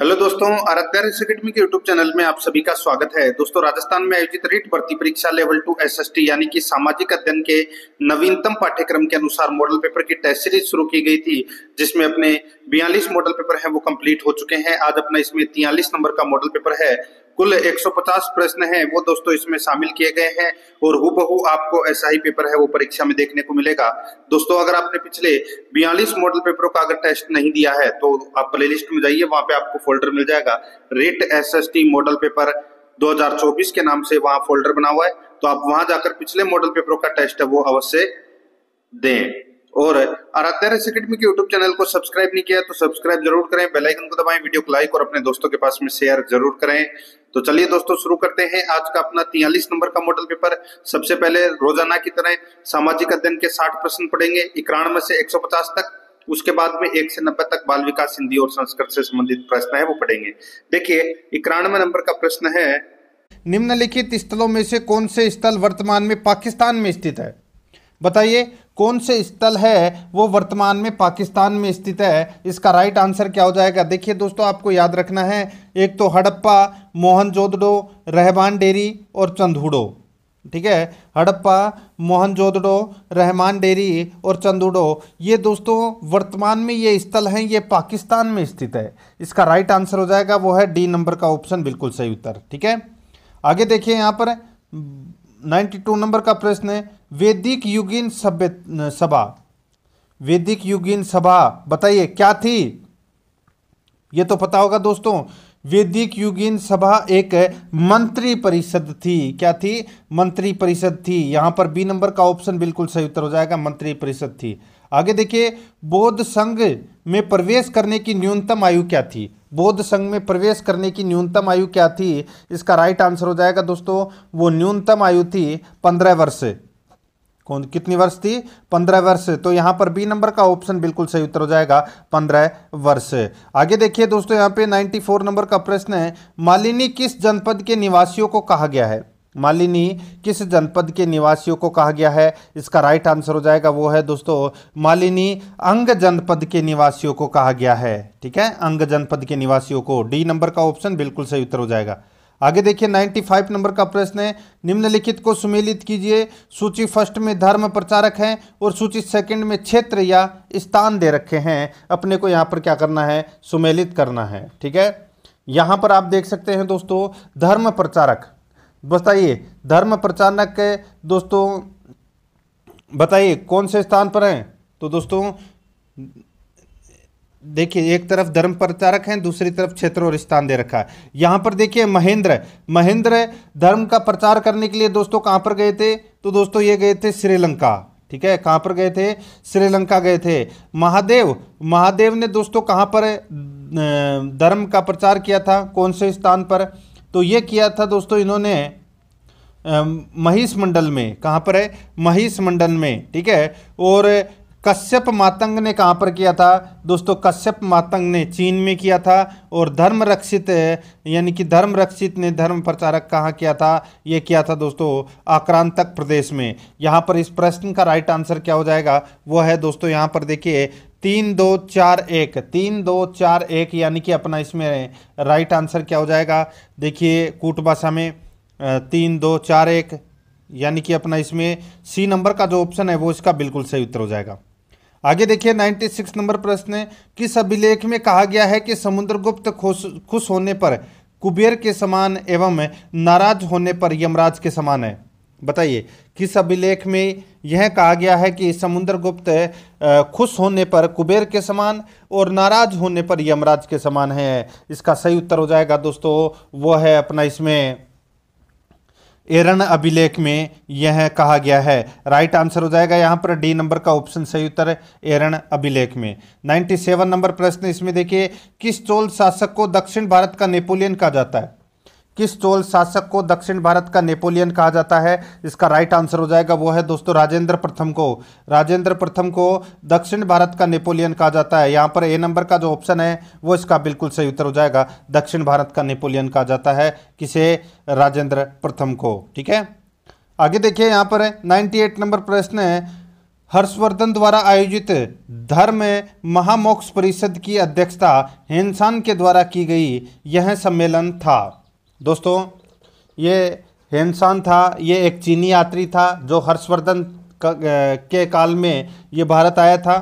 hello दोस्तों Aaradhya academy के YouTube channel में आप सभी का स्वागत है दोस्तों राजस्थान में आयोजित रीट भर्ती परीक्षा लेवल टू एसएसटी यानी कि सामाजिक अध्ययन के नवीनतम पाठ्यक्रम के अनुसार मॉडल पेपर की टेस्ट सीरीज शुरू की गई थी जिसमें अपने बयालीस मॉडल पेपर है वो कंप्लीट हो चुके हैं आज अपना इसमें तियालीस नंबर का मॉडल पेपर है कुल 150 प्रश्न हैं वो दोस्तों इसमें शामिल किए गए हैं और हुबहू आपको ऐसा ही पेपर है वो परीक्षा में देखने को मिलेगा दोस्तों अगर आपने पिछले बयालीस मॉडल पेपरों का अगर टेस्ट नहीं दिया है तो आप प्ले लिस्ट में जाइए वहां पे आपको फोल्डर मिल जाएगा रेट एस मॉडल पेपर 2024 के नाम से वहां फोल्डर बना हुआ है तो आप वहां जाकर पिछले मॉडल पेपरों का टेस्ट है वो अवश्य दें और आराध्या अकेडमी के यूट्यूब चैनल को सब्सक्राइब नहीं किया तो सब्सक्राइब जरूर करें बेल आइकन को दबाएं वीडियो को लाइक और अपने दोस्तों के पास में शेयर जरूर करें तो चलिए दोस्तों शुरू करते हैं आज का अपना तियालीस नंबर का मॉडल पेपर सबसे पहले रोजाना की तरह सामाजिक अध्ययन के साठ प्रश्न पढ़ेंगे इक्यानवे से एक तक उसके बाद में एक से नब्बे तक बाल विकास हिंदी और संस्कृत से संबंधित प्रश्न है वो पढ़ेंगे देखिए इक्यानवे नंबर का प्रश्न है निम्नलिखित स्थलों में से कौन से स्थल वर्तमान में पाकिस्तान में स्थित है बताइए कौन से स्थल है वो वर्तमान में पाकिस्तान में स्थित है इसका राइट आंसर क्या हो जाएगा देखिए दोस्तों आपको याद रखना है एक तो हड़प्पा मोहनजोदड़ो रहमान डेरी और चंदूडो ठीक है हड़प्पा मोहनजोदड़ो रहमान डेरी और चंदूडो ये दोस्तों वर्तमान में ये स्थल हैं ये पाकिस्तान में स्थित है इसका राइट आंसर हो जाएगा वो है डी नंबर का ऑप्शन बिल्कुल सही उत्तर ठीक है आगे देखिए यहाँ पर टू नंबर का प्रश्न है वैदिक युगीन सभ्य सभा वैदिक युगीन सभा बताइए क्या थी ये तो पता होगा दोस्तों वैदिक युगीन सभा एक मंत्री परिषद थी क्या थी मंत्री परिषद थी यहां पर बी नंबर का ऑप्शन बिल्कुल सही उत्तर हो जाएगा मंत्री परिषद थी आगे देखिए बौद्ध संघ में प्रवेश करने की न्यूनतम आयु क्या थी बौद्ध संघ में प्रवेश करने की न्यूनतम आयु क्या थी इसका राइट आंसर हो जाएगा दोस्तों वो न्यूनतम आयु थी पंद्रह वर्ष कौन कितनी वर्ष थी पंद्रह वर्ष तो यहां पर बी नंबर का ऑप्शन बिल्कुल सही उत्तर हो जाएगा पंद्रह वर्ष आगे देखिए दोस्तों यहां पे फोर नंबर का प्रश्न है मालिनी किस जनपद के निवासियों को कहा गया है मालिनी किस जनपद के निवासियों को कहा गया है इसका राइट आंसर हो जाएगा वो है दोस्तों मालिनी अंग जनपद के निवासियों को कहा गया है ठीक है अंग जनपद के निवासियों को डी नंबर का ऑप्शन बिल्कुल सही उत्तर हो जाएगा आगे देखिए 95 नंबर का प्रश्न है निम्नलिखित को सुमेलित कीजिए सूची फर्स्ट में धर्म प्रचारक हैं और सूची सेकंड में क्षेत्र या स्थान दे रखे हैं अपने को यहाँ पर क्या करना है सुमेलित करना है ठीक है यहाँ पर आप देख सकते हैं दोस्तों धर्म प्रचारक बताइए धर्म प्रचारक दोस्तों बताइए कौन से स्थान पर हैं तो दोस्तों देखिए एक तरफ धर्म प्रचारक हैं दूसरी तरफ क्षेत्र और स्थान दे रखा है यहाँ पर देखिए महेंद्र महेंद्र धर्म का प्रचार करने के लिए दोस्तों कहाँ पर गए थे तो दोस्तों ये गए थे श्रीलंका ठीक है कहाँ पर गए थे श्रीलंका गए थे महादेव महादेव ने दोस्तों कहाँ पर धर्म का प्रचार किया था कौन से स्थान पर तो ये किया था दोस्तों इन्होंने महिष मंडल में कहाँ पर है महिष मंडल में ठीक है और कश्यप मातंग ने कहाँ पर किया था दोस्तों कश्यप मातंग ने चीन में किया था और धर्म रक्षित यानी कि धर्म रक्षित ने धर्म प्रचारक कहाँ किया था ये किया था दोस्तों आक्रांतक प्रदेश में यहाँ पर इस प्रश्न का राइट आंसर क्या हो जाएगा वो है दोस्तों यहाँ पर देखिए तीन दो चार एक तीन दो चार एक यानी कि अपना इसमें राइट आंसर क्या हो जाएगा देखिए कूट भाषा में तीन दो चार एक यानी कि अपना इसमें सी नंबर का जो ऑप्शन है वो इसका बिल्कुल सही उत्तर हो जाएगा आगे देखिए 96 नंबर प्रश्न है किस अभिलेख में कहा गया है कि समुद्रगुप्त खुश खुश होने पर कुबेर के समान एवं नाराज होने पर यमराज के समान है बताइए किस अभिलेख में यह कहा गया है कि समुद्रगुप्त खुश होने पर कुबेर के समान और नाराज होने पर यमराज के समान है इसका सही उत्तर हो जाएगा दोस्तों वो है अपना इसमें एरन अभिलेख में यह कहा गया है राइट आंसर हो जाएगा यहाँ पर डी नंबर का ऑप्शन सही उत्तर एरन अभिलेख में 97 नंबर प्रश्न इसमें देखिए किस चोल शासक को दक्षिण भारत का नेपोलियन कहा जाता है किस चोल शासक को दक्षिण भारत का नेपोलियन कहा जाता है इसका राइट आंसर हो जाएगा वो है दोस्तों राजेंद्र प्रथम को राजेंद्र प्रथम को दक्षिण भारत का नेपोलियन कहा जाता है यहाँ पर ए नंबर का जो ऑप्शन है वो इसका बिल्कुल सही उत्तर हो जाएगा दक्षिण भारत का नेपोलियन कहा जाता है किसे राजेंद्र प्रथम को ठीक है आगे देखिए यहाँ पर नाइन्टी एट नंबर प्रश्न है हर्षवर्धन द्वारा आयोजित धर्म महामोक्ष परिषद की अध्यक्षता हिंसान के द्वारा की गई यह सम्मेलन था दोस्तों ये हेनसान था ये एक चीनी यात्री था जो हर्षवर्धन के काल में ये भारत आया था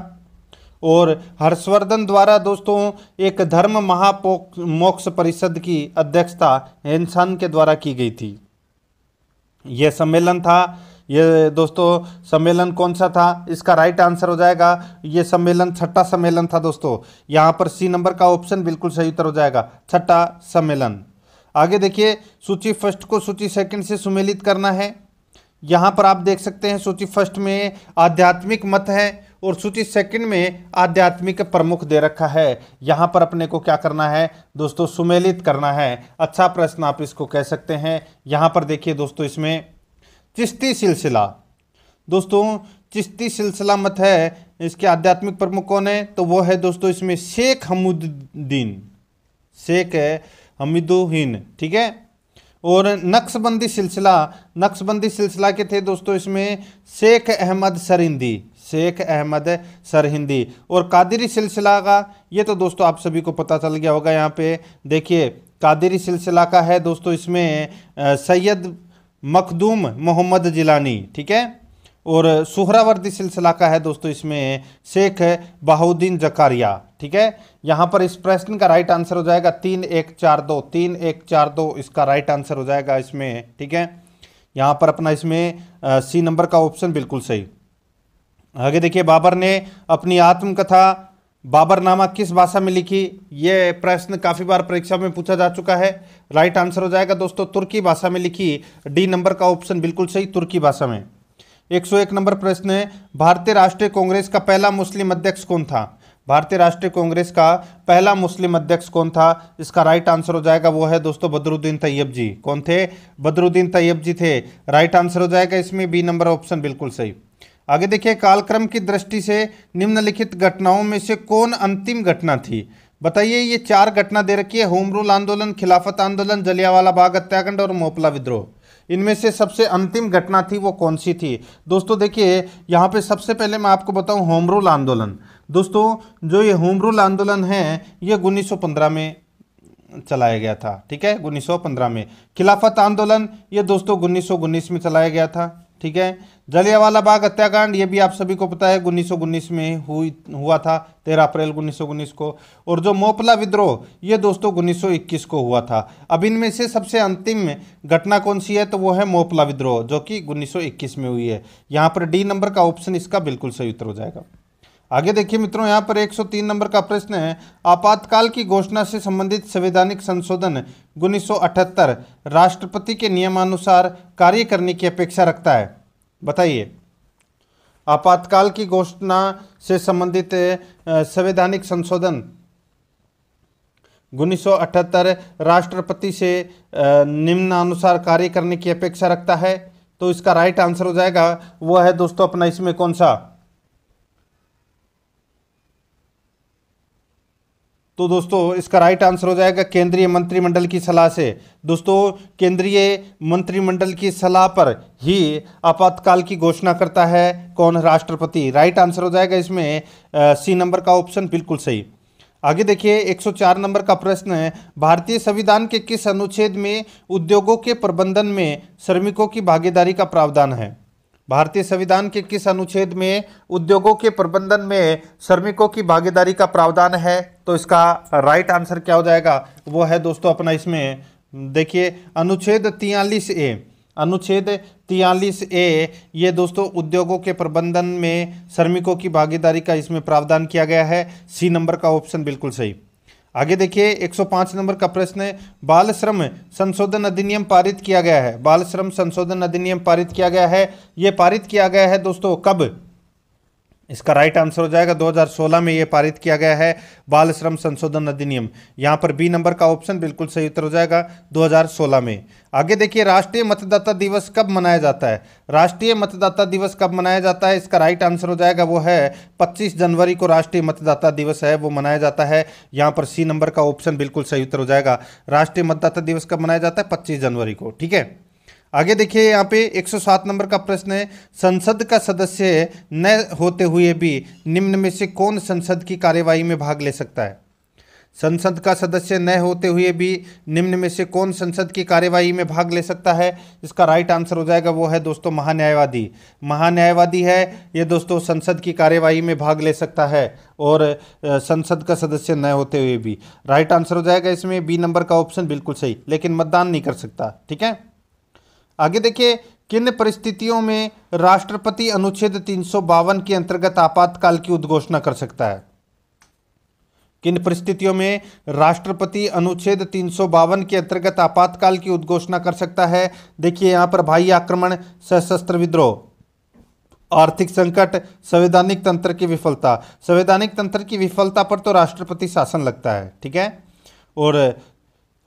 और हर्षवर्धन द्वारा दोस्तों एक धर्म महामोक्ष परिषद की अध्यक्षता हेनसान के द्वारा की गई थी यह सम्मेलन था ये दोस्तों सम्मेलन कौन सा था इसका राइट आंसर हो जाएगा ये सम्मेलन छठा सम्मेलन था दोस्तों यहाँ पर सी नंबर का ऑप्शन बिल्कुल सही उत्तर हो जाएगा छठा सम्मेलन आगे देखिए सूची फर्स्ट को सूची सेकंड से सुमेलित करना है यहाँ पर आप देख सकते हैं सूची फर्स्ट में आध्यात्मिक मत है और सूची सेकंड में आध्यात्मिक प्रमुख दे रखा है यहाँ पर अपने को क्या करना है दोस्तों सुमेलित करना है अच्छा प्रश्न आप इसको कह सकते हैं यहाँ पर देखिए दोस्तों इसमें चिश्ती सिलसिला दोस्तों चिश्ती सिलसिला मत है इसके आध्यात्मिक प्रमुख कौन है तो वो है दोस्तों इसमें शेख हमुद्दीन शेख है हमिदोहीन ठीक है और नक्शबंदी सिलसिला नक्शबंदी सिलसिला के थे दोस्तों इसमें शेख अहमद सरहिंदी शेख अहमद सरहिंदी और कादरी सिलसिला का ये तो दोस्तों आप सभी को पता चल गया होगा यहाँ पे देखिए कादिरी सिलसिला का है दोस्तों इसमें सैयद मखदूम मोहम्मद जिलानी ठीक है और सुहरावर्दी सिलसिला का है दोस्तों इसमें शेख बहाउद्दीन जकारिया ठीक है यहाँ पर इस प्रश्न का राइट आंसर हो जाएगा तीन एक चार दो तीन एक चार दो इसका राइट आंसर हो जाएगा इसमें ठीक है यहाँ पर अपना इसमें सी नंबर का ऑप्शन बिल्कुल सही आगे देखिए बाबर ने अपनी आत्मकथा बाबरनामा किस भाषा में लिखी ये प्रश्न काफ़ी बार परीक्षा में पूछा जा चुका है राइट आंसर हो जाएगा दोस्तों तुर्की भाषा में लिखी डी नंबर का ऑप्शन बिल्कुल सही तुर्की भाषा में 101 नंबर प्रश्न है भारतीय राष्ट्रीय कांग्रेस का पहला मुस्लिम अध्यक्ष कौन था भारतीय राष्ट्रीय कांग्रेस का पहला मुस्लिम अध्यक्ष कौन था इसका राइट आंसर हो जाएगा वो है दोस्तों बदरुद्दीन तैयब जी कौन थे बदरुद्दीन तैयब जी थे राइट आंसर हो जाएगा इसमें बी नंबर ऑप्शन बिल्कुल सही आगे देखिए कालक्रम की दृष्टि से निम्नलिखित घटनाओं में से कौन अंतिम घटना थी बताइए ये चार घटना दे रखी है होम रूल आंदोलन खिलाफत आंदोलन जलियावाला बाग हत्याकांड और मोपला विद्रोह इनमें से सबसे अंतिम घटना थी वो कौन सी थी दोस्तों देखिए यहाँ पे सबसे पहले मैं आपको बताऊँ होम रूल आंदोलन दोस्तों जो ये होम रूल आंदोलन है ये उन्नीस में चलाया गया था ठीक है 1915 में खिलाफत आंदोलन ये दोस्तों उन्नीस में चलाया गया था ठीक है जलियावाला बाग हत्याकांड ये भी आप सभी को पता है उन्नीस में हुई हुआ था तेरह अप्रैल उन्नीस को और जो मोपला विद्रोह ये दोस्तों उन्नीस को हुआ था अब इनमें से सबसे अंतिम घटना कौन सी है तो वो है मोपला विद्रोह जो कि उन्नीस में हुई है यहाँ पर डी नंबर का ऑप्शन इसका बिल्कुल सही उत्तर हो जाएगा आगे देखिए मित्रों यहाँ पर 103 नंबर का प्रश्न है आपातकाल की घोषणा से संबंधित संवैधानिक संशोधन उन्नीस राष्ट्रपति के नियमानुसार कार्य करने की अपेक्षा रखता है बताइए आपातकाल की घोषणा से संबंधित संवैधानिक संशोधन उन्नीस राष्ट्रपति से निम्नानुसार कार्य करने की अपेक्षा रखता है तो इसका राइट आंसर हो जाएगा वह है दोस्तों अपना इसमें कौन सा तो दोस्तों इसका राइट आंसर हो जाएगा केंद्रीय मंत्रिमंडल की सलाह से दोस्तों केंद्रीय मंत्रिमंडल की सलाह पर ही आपातकाल की घोषणा करता है कौन राष्ट्रपति राइट आंसर हो जाएगा इसमें सी नंबर का ऑप्शन बिल्कुल सही आगे देखिए 104 नंबर का प्रश्न है भारतीय संविधान के किस अनुच्छेद में उद्योगों के प्रबंधन में श्रमिकों की भागीदारी का प्रावधान है भारतीय संविधान के किस अनुच्छेद में उद्योगों के प्रबंधन में श्रमिकों की भागीदारी का प्रावधान है तो इसका राइट आंसर क्या हो जाएगा वो है दोस्तों अपना इसमें देखिए अनुच्छेद तियालीस ए अनुच्छेद तियालीस ए ये दोस्तों उद्योगों के प्रबंधन में श्रमिकों की भागीदारी का इसमें प्रावधान किया गया है सी नंबर का ऑप्शन बिल्कुल सही आगे देखिए 105 नंबर का प्रश्न है बाल श्रम संशोधन अधिनियम पारित किया गया है बाल श्रम संशोधन अधिनियम पारित किया गया है ये पारित किया गया है दोस्तों कब इसका राइट आंसर हो जाएगा 2016 में यह पारित किया गया है बाल श्रम संशोधन अधिनियम यहां पर बी नंबर का ऑप्शन बिल्कुल सही उत्तर हो जाएगा 2016 में आगे देखिए राष्ट्रीय मतदाता दिवस कब मनाया जाता है राष्ट्रीय मतदाता दिवस कब मनाया जाता है इसका राइट आंसर हो जाएगा वो है 25 जनवरी को राष्ट्रीय मतदाता दिवस है वो मनाया जाता है यहाँ पर सी नंबर का ऑप्शन बिल्कुल सही उत्तर हो जाएगा राष्ट्रीय मतदाता दिवस कब मनाया जाता है पच्चीस जनवरी को ठीक है आगे देखिए यहाँ पे 107 नंबर का प्रश्न है संसद का सदस्य न होते हुए भी निम्न में से कौन संसद की कार्यवाही में भाग ले सकता है संसद का सदस्य न होते हुए भी निम्न में से कौन संसद की कार्यवाही में भाग ले सकता है इसका राइट आंसर हो जाएगा वो है दोस्तों महान्यायवादी महान्यायवादी है ये दोस्तों संसद की कार्यवाही में भाग ले सकता है और संसद का सदस्य न होते हुए भी राइट आंसर हो जाएगा इसमें बी नंबर का ऑप्शन बिल्कुल सही लेकिन मतदान नहीं कर सकता ठीक है आगे देखिए किन परिस्थितियों में राष्ट्रपति अनुच्छेद तीन के अंतर्गत आपातकाल की उद्घोषणा कर सकता है किन परिस्थितियों में राष्ट्रपति अनुच्छेद तीन के अंतर्गत आपातकाल की उद्घोषणा कर सकता है देखिए यहां पर भाई आक्रमण सशस्त्र विद्रोह आर्थिक संकट संवैधानिक तंत्र की विफलता संवैधानिक तंत्र की विफलता पर तो राष्ट्रपति शासन लगता है ठीक है और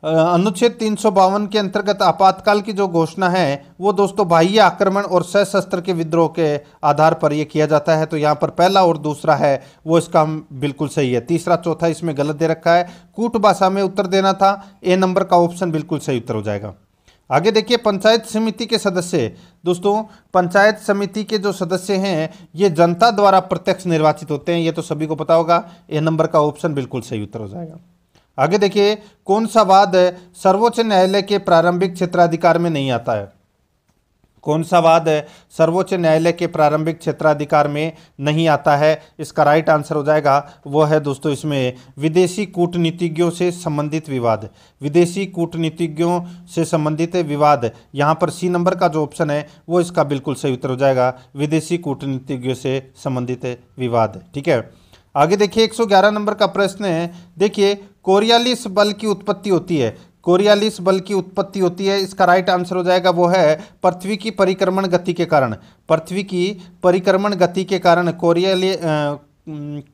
अनुच्छेद तीन सौ के अंतर्गत आपातकाल की जो घोषणा है वो दोस्तों बाह्य आक्रमण और सशस्त्र के विद्रोह के आधार पर ये किया जाता है तो यहाँ पर पहला और दूसरा है वो इसका बिल्कुल सही है तीसरा चौथा इसमें गलत दे रखा है कूट भाषा में उत्तर देना था ए नंबर का ऑप्शन बिल्कुल सही उत्तर हो जाएगा आगे देखिए पंचायत समिति के सदस्य दोस्तों पंचायत समिति के जो सदस्य हैं ये जनता द्वारा प्रत्यक्ष निर्वाचित होते हैं ये तो सभी को पता होगा ए नंबर का ऑप्शन बिल्कुल सही उत्तर हो जाएगा आगे देखिए कौन सा वाद सर्वोच्च न्यायालय के प्रारंभिक क्षेत्राधिकार में नहीं आता है कौन सा वाद सर्वोच्च न्यायालय के प्रारंभिक क्षेत्राधिकार में नहीं आता है इसका राइट आंसर हो जाएगा वो है दोस्तों इसमें विदेशी कूटनीतिज्ञों से संबंधित विवाद विदेशी कूटनीतिज्ञों से संबंधित विवाद यहाँ पर सी नंबर का जो ऑप्शन है वो इसका बिल्कुल सही उत्तर हो जाएगा विदेशी कूटनीतिज्ञों से संबंधित विवाद ठीक है आगे देखिए 111 नंबर का प्रश्न है देखिए कोरियालिस बल की उत्पत्ति होती है कोरियालिस बल की उत्पत्ति होती है इसका राइट आंसर हो जाएगा वो है पृथ्वी की परिक्रमण गति के कारण पृथ्वी की परिक्रमण गति के कारण कोरियाली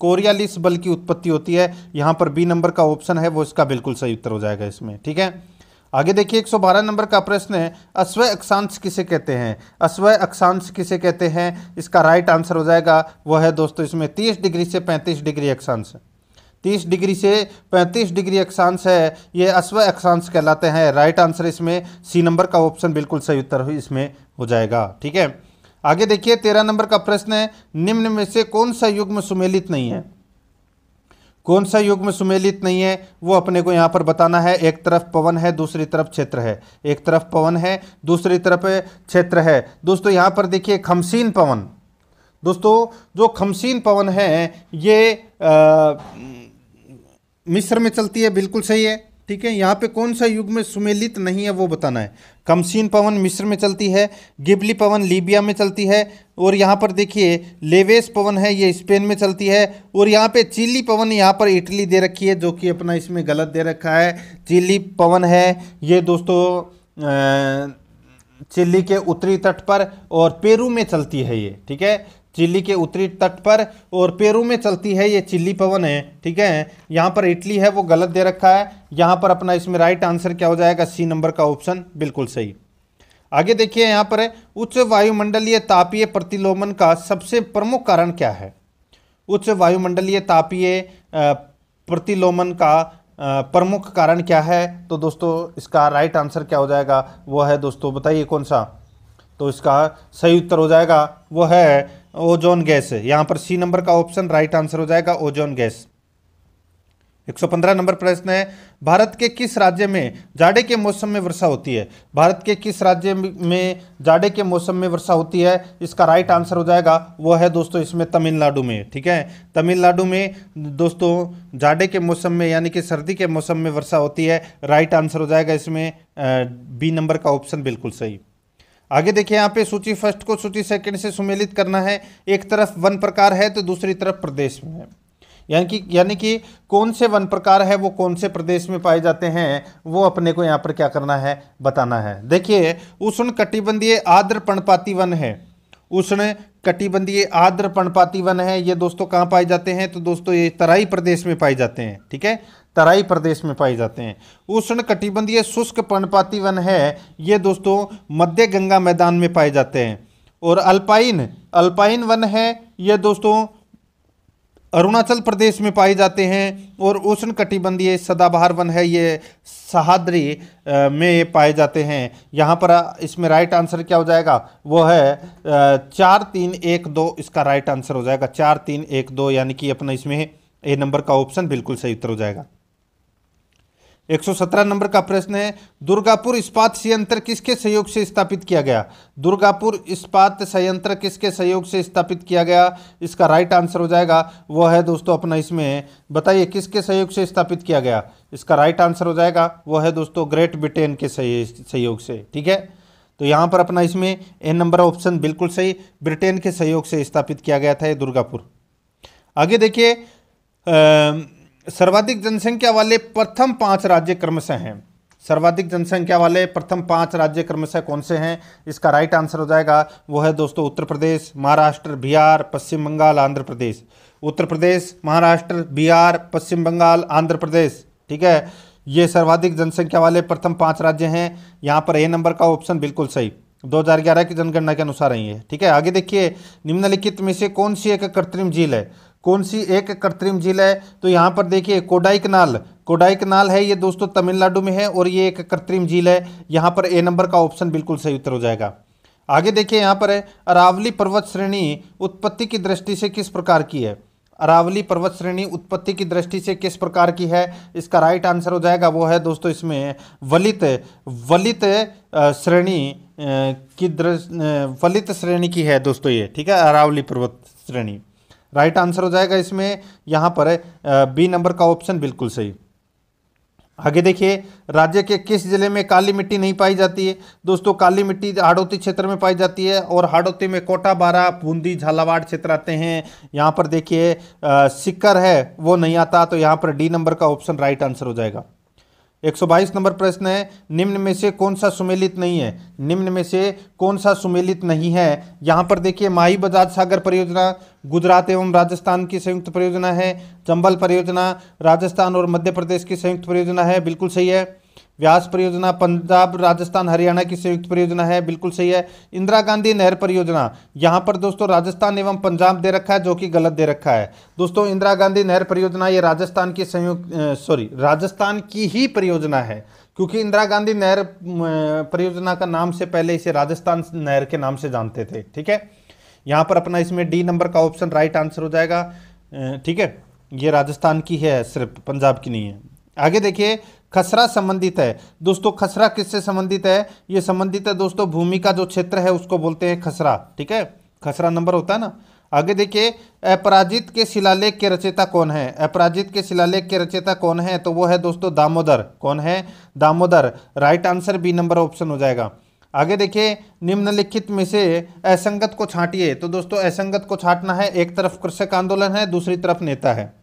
कोरियालिस बल की उत्पत्ति होती है यहाँ पर बी नंबर का ऑप्शन है वो इसका बिल्कुल सही उत्तर हो जाएगा इसमें ठीक है आगे देखिए 112 नंबर का प्रश्न है अश्वय अक्षांश किसे कहते हैं अश्वय अक्षांश किसे कहते हैं इसका राइट आंसर हो जाएगा वह है दोस्तों इसमें 30 डिग्री से 35 डिग्री अक्षांश 30 डिग्री से 35 डिग्री अक्षांश है ये अश्वय अक्षांश कहलाते हैं राइट आंसर इसमें सी नंबर का ऑप्शन बिल्कुल सही उत्तर इसमें हो जाएगा ठीक है आगे देखिए तेरह नंबर का प्रश्न है निम्न में से कौन सा युग्म सुमेलित नहीं है कौन सा युग्म सुमेलित नहीं है वो अपने को यहाँ पर बताना है एक तरफ पवन है दूसरी तरफ क्षेत्र है एक तरफ पवन है दूसरी तरफ क्षेत्र है दोस्तों यहाँ पर देखिए खमसीन पवन दोस्तों जो खमसीन पवन है ये आ, मिस्र में चलती है बिल्कुल सही है ठीक है यहाँ पे कौन सा युग में सुमेलित नहीं है वो बताना है कमसीन पवन मिस्र में चलती है गिबली पवन लीबिया में चलती है और यहाँ पर देखिए लेवेस पवन है ये स्पेन में चलती है और यहाँ पे चिली पवन यहाँ पर इटली दे रखी है जो कि अपना इसमें गलत दे रखा है चिली पवन है ये दोस्तों चिली के उत्तरी तट पर और पेरू में चलती है ये ठीक है चिली के उत्तरी तट पर और पेरू में चलती है ये चिल्ली पवन है ठीक है यहाँ पर इटली है वो गलत दे रखा है यहाँ पर अपना इसमें राइट आंसर क्या हो जाएगा सी नंबर का ऑप्शन बिल्कुल सही आगे देखिए यहाँ पर है उच्च वायुमंडलीय तापीय प्रतिलोमन का सबसे प्रमुख कारण क्या है उच्च वायुमंडलीय तापीय प्रतिलोमन का प्रमुख कारण क्या है तो दोस्तों इसका राइट आंसर क्या हो जाएगा वो है दोस्तों बताइए कौन सा तो इसका सही उत्तर हो जाएगा वो है ओजोन गैस यहाँ पर सी नंबर का ऑप्शन राइट आंसर हो जाएगा ओजोन गैस 115 नंबर प्रश्न है भारत के किस राज्य में जाड़े के मौसम में वर्षा होती है भारत के किस राज्य में जाड़े के मौसम में वर्षा होती है इसका राइट आंसर हो जाएगा वो है दोस्तों इसमें तमिलनाडु में ठीक है तमिलनाडु में दोस्तों जाड़े के मौसम में यानी कि सर्दी के मौसम में वर्षा होती है राइट आंसर हो जाएगा इसमें बी नंबर का ऑप्शन बिल्कुल सही आगे देखिए यहाँ पे सूची फर्स्ट को सूची सेकंड से सुमेलित करना है एक तरफ वन प्रकार है तो दूसरी तरफ प्रदेश में है यानी कि यानी कि कौन से वन प्रकार है वो कौन से प्रदेश में पाए जाते हैं वो अपने को यहाँ पर क्या करना है बताना है देखिए उष्ण कटिबंधीय आर्द्र पर्णपाती वन है उष्ण कटिबंधीय आर्द्र पर्णपाती वन है ये दोस्तों कहाँ पाए जाते हैं तो दोस्तों ये तराई प्रदेश में पाए जाते हैं ठीक है तराई प्रदेश में पाए जाते हैं उष्ण कटिबंधीय शुष्क पर्णपाती वन है ये दोस्तों मध्य गंगा मैदान में पाए जाते हैं और अल्पाइन अल्पाइन वन है ये दोस्तों अरुणाचल प्रदेश में पाए जाते हैं और उष्ण कटिबंधीय सदाबहार वन है ये सहाद्री में ये पाए जाते हैं यहाँ पर इसमें राइट आंसर क्या हो जाएगा वो है चार तीन एक दो इसका राइट आंसर हो जाएगा चार तीन एक दो यानी कि अपना इसमें ए नंबर का ऑप्शन बिल्कुल सही उत्तर हो जाएगा 117 नंबर का प्रश्न है दुर्गापुर इस्पात संयंत्र किसके सहयोग से स्थापित किया गया दुर्गापुर इस्पात संयंत्र किसके सहयोग से स्थापित किया गया इसका राइट आंसर हो जाएगा वो है दोस्तों अपना इसमें बताइए किसके सहयोग से स्थापित किया गया इसका राइट आंसर हो जाएगा वो है दोस्तों ग्रेट ब्रिटेन के सहयोग से ठीक है तो यहाँ पर अपना इसमें ए नंबर ऑप्शन बिल्कुल सही ब्रिटेन के सहयोग से स्थापित किया गया था ये दुर्गापुर आगे देखिए सर्वाधिक जनसंख्या वाले प्रथम पांच राज्य क्रमशः हैं सर्वाधिक जनसंख्या वाले प्रथम पांच राज्य क्रमशः कौन से हैं इसका राइट आंसर हो जाएगा वो है दोस्तों उत्तर प्रदेश महाराष्ट्र बिहार पश्चिम बंगाल आंध्र प्रदेश उत्तर प्रदेश महाराष्ट्र बिहार पश्चिम बंगाल आंध्र प्रदेश ठीक है ये सर्वाधिक जनसंख्या वाले प्रथम पांच राज्य हैं यहाँ पर ए नंबर का ऑप्शन बिल्कुल सही 2011 की जनगणना के अनुसार आई है ठीक है आगे देखिए निम्नलिखित में से कौन सी एक कृत्रिम झील है कौन सी एक कृत्रिम झील है तो यहाँ पर देखिए कोडाई कनाल है ये दोस्तों तमिलनाडु में है और ये एक कृत्रिम झील है यहाँ पर ए नंबर का ऑप्शन बिल्कुल सही उत्तर हो जाएगा आगे देखिए यहाँ पर है अरावली पर्वत श्रेणी उत्पत्ति की दृष्टि से किस प्रकार की है अरावली पर्वत श्रेणी उत्पत्ति की दृष्टि से किस प्रकार की है इसका राइट आंसर हो जाएगा वो है दोस्तों इसमें वलित वलित श्रेणी की दृष्ट वलित श्रेणी की है दोस्तों ये ठीक है अरावली पर्वत श्रेणी राइट आंसर हो जाएगा इसमें यहाँ पर है बी नंबर का ऑप्शन बिल्कुल सही आगे देखिए राज्य के किस जिले में काली मिट्टी नहीं पाई जाती है दोस्तों काली मिट्टी हाड़ौती क्षेत्र में पाई जाती है और हाड़ौती में कोटा बारा बूंदी झालावाड़ क्षेत्र आते हैं यहाँ पर देखिए सिक्कर है वो नहीं आता तो यहाँ पर डी नंबर का ऑप्शन राइट आंसर हो जाएगा 122 नंबर प्रश्न है निम्न में से कौन सा सुमेलित नहीं है निम्न में से कौन सा सुमेलित नहीं है यहाँ पर देखिए माही बजाज सागर परियोजना गुजरात एवं राजस्थान की संयुक्त परियोजना है चंबल परियोजना राजस्थान और मध्य प्रदेश की संयुक्त परियोजना है बिल्कुल सही है व्यास परियोजना पंजाब राजस्थान हरियाणा की संयुक्त परियोजना है बिल्कुल सही है इंदिरा गांधी नहर परियोजना यहाँ पर दोस्तों राजस्थान एवं पंजाब दे रखा है जो कि गलत दे रखा है दोस्तों इंदिरा गांधी नहर परियोजना ये राजस्थान की संयुक्त सॉरी राजस्थान की ही परियोजना है क्योंकि इंदिरा गांधी नहर परियोजना का नाम से पहले इसे राजस्थान नहर के नाम से जानते थे ठीक है यहाँ पर अपना इसमें डी नंबर का ऑप्शन राइट आंसर हो जाएगा ठीक है ये राजस्थान की है सिर्फ पंजाब की नहीं है आगे देखिए खसरा संबंधित है दोस्तों खसरा किससे संबंधित है ये संबंधित है दोस्तों भूमि का जो क्षेत्र है उसको बोलते हैं खसरा ठीक है खसरा नंबर होता है ना आगे देखिए अपराजित के शिलालेख के रचयिता कौन है अपराजित के शिलालेख के रचयिता कौन है तो वो है दोस्तों दामोदर कौन है Damodar right answer B number option हो जाएगा आगे देखिए निम्नलिखित में से असंगत को छांटिए तो दोस्तों असंगत को छांटना है एक तरफ कृषक आंदोलन है दूसरी तरफ नेता है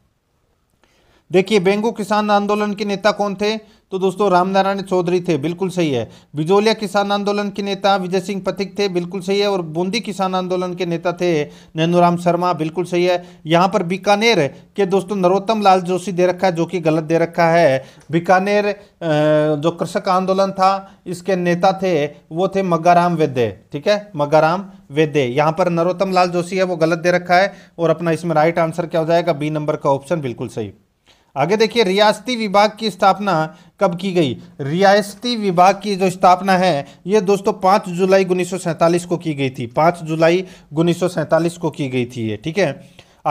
देखिए बेंगू किसान आंदोलन के नेता कौन थे तो दोस्तों रामनारायण चौधरी थे बिल्कुल सही है बिजोलिया किसान आंदोलन के नेता विजय सिंह पथिक थे बिल्कुल सही है और बूंदी किसान आंदोलन के नेता थे नैनूराम शर्मा बिल्कुल सही है यहाँ पर बीकानेर के दोस्तों नरोत्तम लाल जोशी दे रखा है जो कि गलत दे रखा है बीकानेर जो कृषक आंदोलन था इसके नेता थे वो थे मग्गाराम वैद्य ठीक है मग्गाराम वैद्य यहाँ पर नरोत्तम लाल जोशी है वो गलत दे रखा है और अपना इसमें राइट आंसर क्या हो जाएगा बी नंबर का ऑप्शन बिल्कुल सही आगे देखिए रियासती विभाग की स्थापना कब की गई रियासती विभाग की जो स्थापना है ये दोस्तों पाँच जुलाई उन्नीस को की गई थी पाँच जुलाई उन्नीस को की गई थी ये ठीक है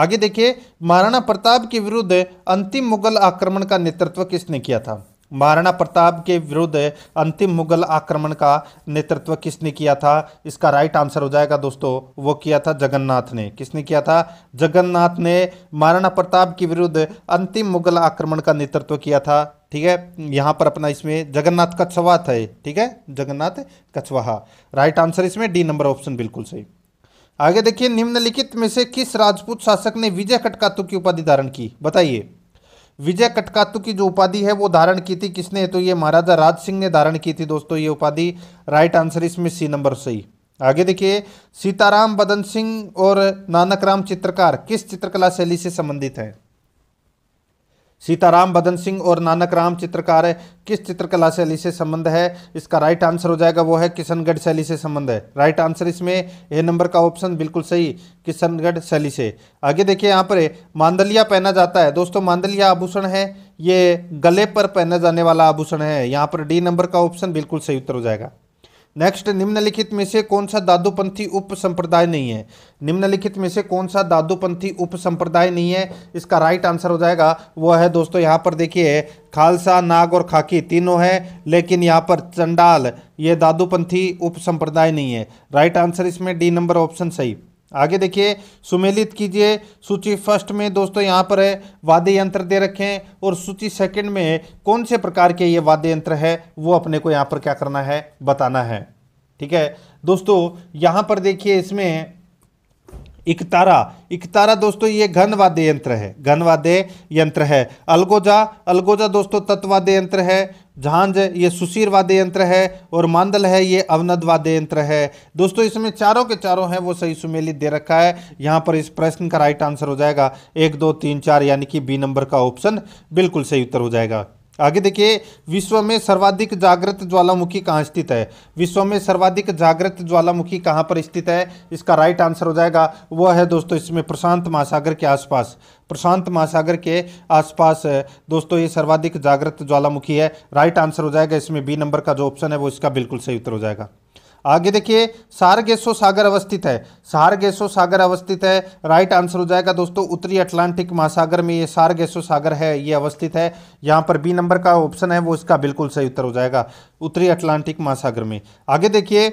आगे देखिए महाराणा प्रताप के विरुद्ध अंतिम मुगल आक्रमण का नेतृत्व किसने किया था महाराणा प्रताप के विरुद्ध अंतिम मुगल आक्रमण का नेतृत्व किसने किया था इसका राइट आंसर हो जाएगा दोस्तों वो किया था जगन्नाथ ने किसने किया था जगन्नाथ ने महाराणा प्रताप के विरुद्ध अंतिम मुगल आक्रमण का नेतृत्व किया था ठीक है यहाँ पर अपना इसमें जगन्नाथ कछवा था ठीक है जगन्नाथ कछवाहा राइट आंसर इसमें डी नंबर ऑप्शन बिल्कुल सही आगे देखिए निम्नलिखित में से किस राजपूत शासक ने विजय कटकातु की उपाधि धारण की बताइए विजय कटकातु की जो उपाधि है वो धारण की थी किसने तो ये महाराजा राज सिंह ने धारण की थी दोस्तों ये उपाधि राइट आंसर इसमें सी नंबर सही आगे देखिए सीताराम बदन सिंह और नानक राम चित्रकार किस चित्रकला शैली से संबंधित है सीताराम बदन सिंह और नानक राम चित्रकार किस चित्रकला शैली से संबंध है इसका राइट आंसर हो जाएगा वो है किशनगढ़ शैली से संबंध है राइट आंसर इसमें ए नंबर का ऑप्शन बिल्कुल सही किशनगढ़ शैली से आगे देखिए यहाँ पर मांदलिया पहना जाता है दोस्तों मांदलिया आभूषण है ये गले पर पहना जाने वाला आभूषण है यहाँ पर डी नंबर का ऑप्शन बिल्कुल सही उत्तर हो जाएगा नेक्स्ट निम्नलिखित में से कौन सा दादूपंथी उप संप्रदाय नहीं है निम्नलिखित में से कौन सा दादूपंथी उप संप्रदाय नहीं है इसका राइट आंसर हो जाएगा वो है दोस्तों यहाँ पर देखिए खालसा नाग और खाकी तीनों है लेकिन यहाँ पर चंडाल ये दादूपंथी उप संप्रदाय नहीं है राइट आंसर इसमें डी नंबर ऑप्शन सही आगे देखिए सुमेलित कीजिए सूची फर्स्ट में दोस्तों यहाँ पर है वाद्य यंत्र दे रखे हैं और सूची सेकंड में कौन से प्रकार के ये वाद्य यंत्र है वो अपने को यहाँ पर क्या करना है बताना है ठीक है दोस्तों यहाँ पर देखिए इसमें इकतारा इकतारा दोस्तों ये घन वाद्य यंत्र है घन वाद्य यंत्र है अलगोजा अलगोजा दोस्तों तत्वाद्य यंत्र है झांझ ये सुशीर वाद्य यंत्र है और मांदल है ये अवनद वाद्य यंत्र है दोस्तों इसमें चारों के चारों हैं वो सही सुमेलित दे रखा है यहाँ पर इस प्रश्न का राइट आंसर हो जाएगा एक दो तीन चार यानी कि बी नंबर का ऑप्शन बिल्कुल सही उत्तर हो जाएगा आगे देखिए विश्व में सर्वाधिक जागृत ज्वालामुखी कहाँ स्थित है विश्व में सर्वाधिक जागृत ज्वालामुखी कहाँ पर स्थित है इसका राइट आंसर हो जाएगा वह है दोस्तों इसमें प्रशांत महासागर के आसपास प्रशांत महासागर के आसपास दोस्तों ये सर्वाधिक जागृत ज्वालामुखी है राइट आंसर हो जाएगा इसमें बी नंबर का जो ऑप्शन है वो इसका बिल्कुल सही उत्तर हो जाएगा आगे देखिए सारगेसो सागर अवस्थित है सारगेसो सागर अवस्थित है राइट आंसर हो जाएगा दोस्तों उत्तरी अटलांटिक महासागर में ये सारगेसो सागर है ये अवस्थित है यहाँ पर बी नंबर का ऑप्शन है वो इसका बिल्कुल सही उत्तर हो जाएगा उत्तरी अटलांटिक महासागर में आगे देखिए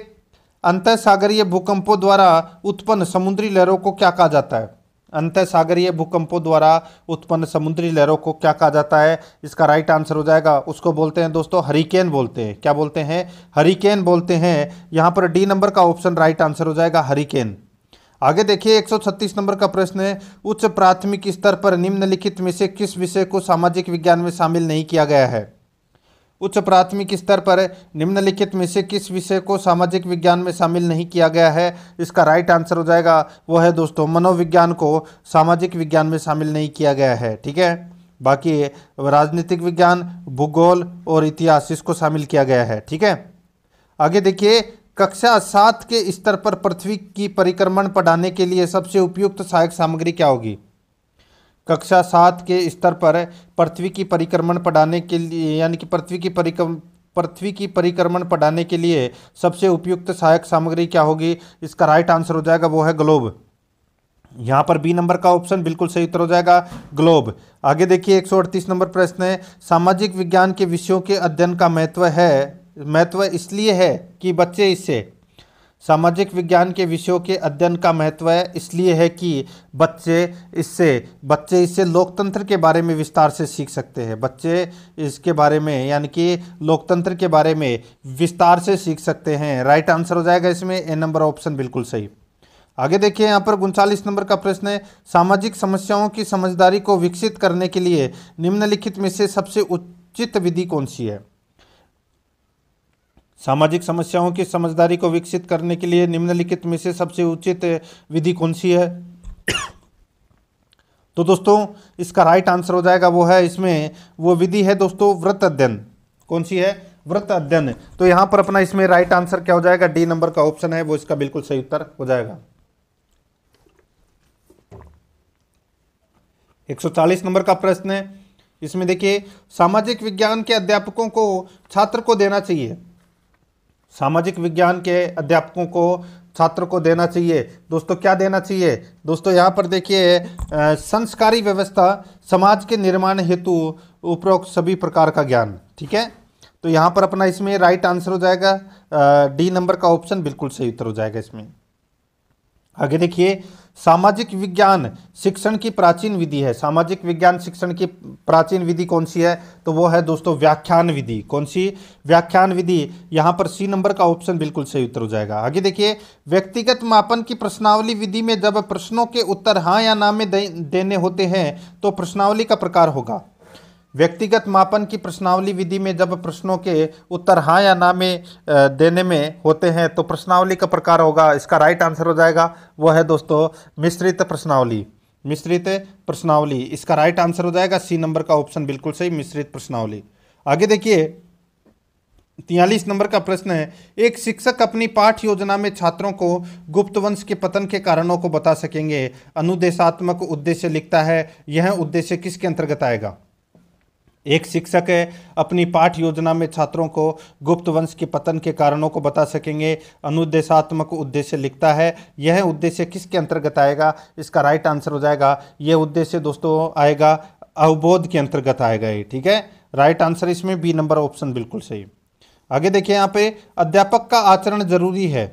अंतर सागरीय भूकंपों द्वारा उत्पन्न समुद्री लहरों को क्या कहा जाता है अंत सागरीय भूकंपों द्वारा उत्पन्न समुद्री लहरों को क्या कहा जाता है इसका राइट आंसर हो जाएगा उसको बोलते हैं दोस्तों हरिकेन बोलते हैं क्या बोलते हैं हरिकेन बोलते हैं यहाँ पर डी नंबर का ऑप्शन राइट आंसर हो जाएगा हरिकेन आगे देखिए 136 नंबर का प्रश्न है उच्च प्राथमिक स्तर पर निम्नलिखित में से किस विषय को सामाजिक विज्ञान में शामिल नहीं किया गया है उच्च प्राथमिक स्तर पर निम्नलिखित में से किस विषय को सामाजिक विज्ञान में शामिल नहीं किया गया है इसका राइट आंसर हो जाएगा वो है दोस्तों मनोविज्ञान को सामाजिक विज्ञान में शामिल नहीं किया गया है ठीक है बाकी राजनीतिक विज्ञान भूगोल और इतिहास इसको शामिल किया गया है ठीक है आगे देखिए कक्षा सात के स्तर पर पृथ्वी की परिक्रमण पढ़ाने के लिए सबसे उपयुक्त सहायक सामग्री क्या होगी कक्षा सात के स्तर पर पृथ्वी की परिक्रमण पढ़ाने के लिए यानी कि पृथ्वी की परिक्रम पृथ्वी की परिक्रमण पढ़ाने के लिए सबसे उपयुक्त सहायक सामग्री क्या होगी इसका राइट आंसर हो जाएगा वो है ग्लोब यहाँ पर बी नंबर का ऑप्शन बिल्कुल सही उत्तर हो जाएगा ग्लोब आगे देखिए एक नंबर प्रश्न है सामाजिक विज्ञान के विषयों के अध्ययन का महत्व है महत्व इसलिए है कि बच्चे इससे सामाजिक विज्ञान के विषयों के अध्ययन का महत्व है इसलिए है कि बच्चे इससे बच्चे इससे लोकतंत्र के बारे में विस्तार से सीख सकते हैं बच्चे इसके बारे में यानी कि लोकतंत्र के बारे में विस्तार से सीख सकते हैं राइट आंसर हो जाएगा इसमें ए नंबर ऑप्शन बिल्कुल सही आगे देखिए यहाँ पर उनचालीस नंबर का प्रश्न है सामाजिक समस्याओं की समझदारी को विकसित करने के लिए निम्नलिखित में से सबसे उचित विधि कौन सी है सामाजिक समस्याओं की समझदारी को विकसित करने के लिए निम्नलिखित में से सबसे उचित विधि कौन सी है तो दोस्तों इसका राइट आंसर हो जाएगा वो है इसमें वो विधि है दोस्तों व्रत अध्ययन कौन सी है व्रत अध्ययन तो यहां पर अपना इसमें राइट आंसर क्या हो जाएगा डी नंबर का ऑप्शन है वो इसका बिल्कुल सही उत्तर हो जाएगा 140 नंबर का प्रश्न है इसमें देखिए सामाजिक विज्ञान के अध्यापकों को छात्र को देना चाहिए सामाजिक विज्ञान के अध्यापकों को छात्रों को देना चाहिए दोस्तों क्या देना चाहिए दोस्तों यहाँ पर देखिए संस्कारी व्यवस्था समाज के निर्माण हेतु उपरोक्त सभी प्रकार का ज्ञान ठीक है तो यहाँ पर अपना इसमें राइट आंसर हो जाएगा डी नंबर का ऑप्शन बिल्कुल सही उत्तर हो जाएगा इसमें आगे देखिए सामाजिक विज्ञान शिक्षण की प्राचीन विधि है सामाजिक विज्ञान शिक्षण की प्राचीन विधि कौन सी है तो वो है दोस्तों व्याख्यान विधि कौन सी व्याख्यान विधि यहाँ पर सी नंबर का ऑप्शन बिल्कुल सही उत्तर हो जाएगा आगे देखिए व्यक्तिगत मापन की प्रश्नावली विधि में जब प्रश्नों के उत्तर हाँ या ना में देने होते हैं तो प्रश्नावली का प्रकार होगा व्यक्तिगत मापन की प्रश्नावली विधि में जब प्रश्नों के उत्तर हाँ या ना में देने में होते हैं तो प्रश्नावली का प्रकार होगा इसका राइट आंसर हो जाएगा वह है दोस्तों मिश्रित प्रश्नावली मिश्रित प्रश्नावली इसका राइट आंसर हो जाएगा सी नंबर का ऑप्शन बिल्कुल सही मिश्रित प्रश्नावली आगे देखिए तियालीस नंबर का प्रश्न है एक शिक्षक अपनी पाठ योजना में छात्रों को गुप्त वंश के पतन के कारणों को बता सकेंगे अनुदेशात्मक उद्देश्य लिखता है यह उद्देश्य किसके अंतर्गत आएगा एक शिक्षक अपनी पाठ योजना में छात्रों को गुप्त वंश के पतन के कारणों को बता सकेंगे अनुद्देशात्मक उद्देश्य लिखता है यह उद्देश्य किसके अंतर्गत आएगा इसका राइट आंसर हो जाएगा यह उद्देश्य दोस्तों आएगा अवबोध के अंतर्गत आएगा ये ठीक है राइट आंसर इसमें बी नंबर ऑप्शन बिल्कुल सही आगे देखिए यहाँ पे अध्यापक का आचरण जरूरी है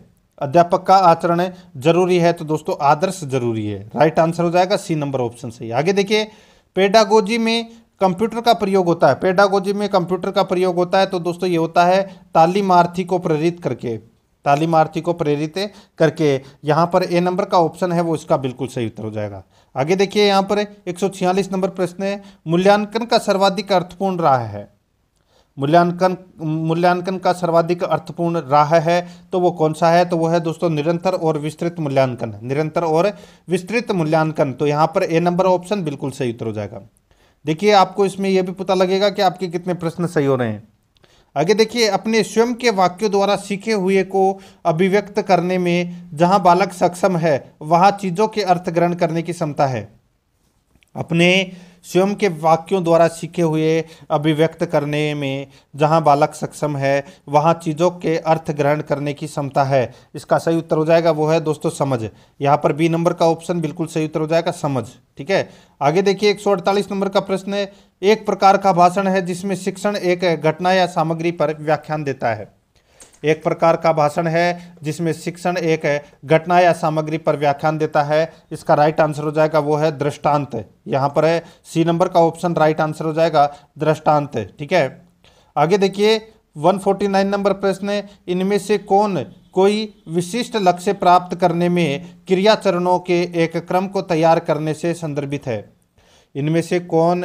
अध्यापक का आचरण जरूरी है तो दोस्तों आदर्श जरूरी है राइट आंसर हो जाएगा सी नंबर ऑप्शन सही आगे देखिए पेडागोजी में कंप्यूटर का प्रयोग होता है पेडागोजी में कंप्यूटर का प्रयोग होता है तो दोस्तों ये होता है तालीमार्थी को प्रेरित करके तालीमार्थी को प्रेरित करके यहाँ पर ए नंबर का ऑप्शन है वो इसका बिल्कुल सही उत्तर हो जाएगा आगे देखिए यहाँ पर एक नंबर प्रश्न है मूल्यांकन का सर्वाधिक अर्थपूर्ण राह है मूल्यांकन मूल्यांकन का सर्वाधिक अर्थपूर्ण राह है तो वो कौन सा है तो वो है दोस्तों निरंतर और विस्तृत मूल्यांकन निरंतर और विस्तृत मूल्यांकन तो यहाँ पर ए नंबर ऑप्शन बिल्कुल सही उत्तर हो जाएगा देखिए आपको इसमें यह भी पता लगेगा कि आपके कितने प्रश्न सही हो रहे हैं आगे देखिए अपने स्वयं के वाक्यों द्वारा सीखे हुए को अभिव्यक्त करने में जहां बालक सक्षम है वहां चीज़ों के अर्थ ग्रहण करने की क्षमता है अपने स्वयं के वाक्यों द्वारा सीखे हुए अभिव्यक्त करने में जहां बालक सक्षम है वहां चीज़ों के अर्थ ग्रहण करने की क्षमता है इसका सही उत्तर हो जाएगा वो है दोस्तों समझ यहाँ पर बी नंबर का ऑप्शन बिल्कुल सही उत्तर हो जाएगा समझ ठीक है आगे देखिए 148 नंबर का प्रश्न है एक प्रकार का भाषण है जिसमें शिक्षण एक घटना या सामग्री पर व्याख्यान देता है एक प्रकार का भाषण है जिसमें शिक्षण एक घटना या सामग्री पर व्याख्यान देता है इसका राइट आंसर हो जाएगा वो है दृष्टांत यहाँ पर है सी नंबर का ऑप्शन राइट आंसर हो जाएगा दृष्टांत ठीक है आगे देखिए 149 नंबर प्रश्न है इनमें से कौन कोई विशिष्ट लक्ष्य प्राप्त करने में क्रिया चरणों के एक क्रम को तैयार करने से संदर्भित है इनमें से कौन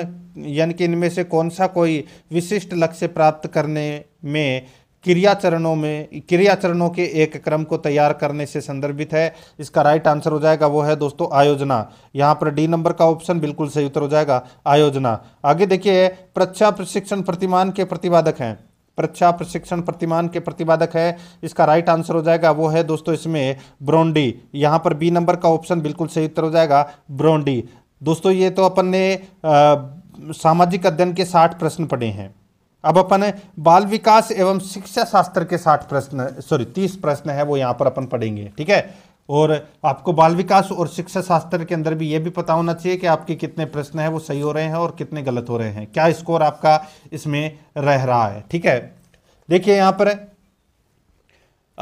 यानी कि इनमें से कौन सा कोई विशिष्ट लक्ष्य प्राप्त करने में क्रियाचरणों में क्रियाचरणों के एक क्रम को तैयार करने से संदर्भित है इसका राइट आंसर हो जाएगा वो है दोस्तों आयोजना यहाँ पर डी नंबर का ऑप्शन बिल्कुल सही उत्तर हो जाएगा आयोजना आगे देखिए प्रच्छा प्रशिक्षण प्रतिमान के प्रतिपादक हैं प्रच्छा प्रशिक्षण प्रतिमान के प्रतिपादक है इसका राइट आंसर हो जाएगा वो है दोस्तों इसमें ब्रोंडी यहाँ पर बी नंबर का ऑप्शन बिल्कुल सही उत्तर हो जाएगा ब्रोंडी दोस्तों ये तो अपन ने सामाजिक अध्ययन के साठ प्रश्न पढ़े हैं अब अपन बाल विकास एवं शिक्षा शास्त्र के साठ प्रश्न सॉरी तीस प्रश्न है वो यहाँ पर अपन पढ़ेंगे ठीक है और आपको बाल विकास और शिक्षा शास्त्र के अंदर भी ये भी पता होना चाहिए कि आपके कितने प्रश्न हैं वो सही हो रहे हैं और कितने गलत हो रहे हैं क्या स्कोर आपका इसमें रह रहा है ठीक है देखिए यहाँ पर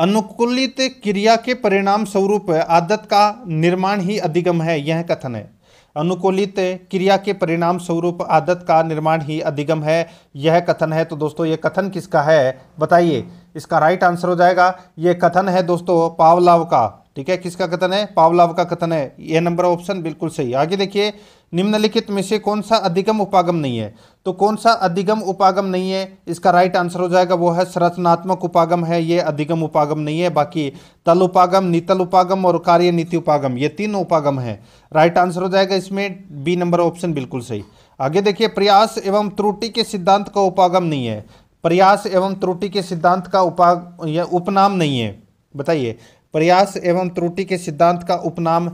अनुकूलित क्रिया के परिणाम स्वरूप आदत का निर्माण ही अधिगम है यह कथन है अनुकूलित क्रिया के परिणाम स्वरूप आदत का निर्माण ही अधिगम है यह कथन है तो दोस्तों ये कथन किसका है बताइए इसका राइट आंसर हो जाएगा ये कथन है दोस्तों पावलाव का ठीक है किसका कथन है पावलाव का कथन है यह नंबर ऑप्शन बिल्कुल सही आगे देखिए निम्नलिखित में से कौन सा अधिगम उपागम नहीं है तो कौन सा अधिगम उपागम नहीं है इसका राइट आंसर हो जाएगा वो है संरचनात्मक उपागम है ये अधिगम उपागम नहीं है बाकी तल उपागम नितल उपागम और कार्य नीति उपागम ये तीन उपागम है राइट आंसर हो जाएगा इसमें बी नंबर ऑप्शन बिल्कुल सही आगे देखिए प्रयास एवं त्रुटि के सिद्धांत का उपागम नहीं है प्रयास एवं त्रुटि के सिद्धांत का उपाग उपनाम नहीं है बताइए प्रयास एवं त्रुटि के सिद्धांत का उपनाम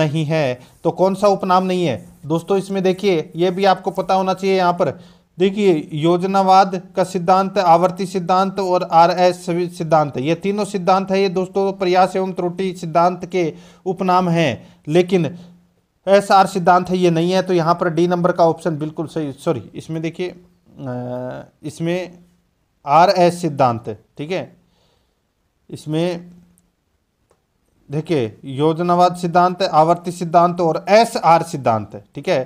नहीं है तो कौन सा उपनाम नहीं है दोस्तों इसमें देखिए ये भी आपको पता होना चाहिए यहाँ पर देखिए योजनावाद का सिद्धांत आवर्ती सिद्धांत और आर एस सिद्धांत ये तीनों सिद्धांत है ये दोस्तों प्रयास एवं त्रुटि सिद्धांत के उपनाम हैं लेकिन एस आर सिद्धांत है ये नहीं है तो यहाँ पर डी नंबर का ऑप्शन बिल्कुल सही सॉरी इसमें देखिए इसमें आर एस सिद्धांत ठीक है इसमें देखिए योजनावाद सिद्धांत आवर्ती सिद्धांत और एस आर सिद्धांत ठीक है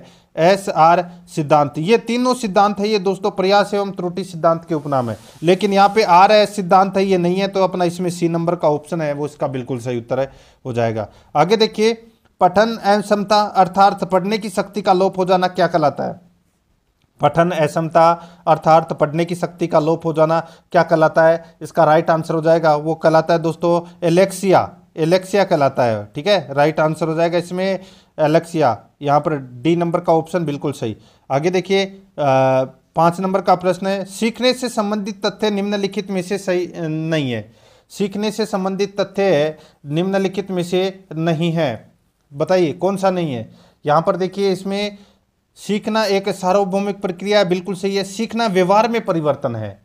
एस आर सिद्धांत ये तीनों सिद्धांत है ये दोस्तों प्रयास एवं त्रुटि सिद्धांत के उपनाम है लेकिन यहाँ पे आर एस सिद्धांत है ये नहीं है तो अपना इसमें सी नंबर का ऑप्शन है वो इसका बिल्कुल सही उत्तर है हो जाएगा आगे देखिए पठन एवं क्षमता अर्थार्थ पढ़ने की शक्ति का लोप हो जाना क्या कहलाता है पठन असमता अर्थार्थ पढ़ने की शक्ति का लोप हो जाना क्या कहलाता है इसका राइट आंसर हो जाएगा वो कहलाता है दोस्तों एलेक्सिया एलेक्सिया कहलाता है ठीक है राइट आंसर हो जाएगा इसमें एलेक्सिया यहाँ पर डी नंबर का ऑप्शन बिल्कुल सही आगे देखिए पाँच नंबर का प्रश्न है सीखने से संबंधित तथ्य निम्नलिखित में से सही नहीं है सीखने से संबंधित तथ्य निम्नलिखित में से नहीं है बताइए कौन सा नहीं है यहाँ पर देखिए इसमें सीखना एक सार्वभौमिक प्रक्रिया बिल्कुल सही है सीखना व्यवहार में परिवर्तन है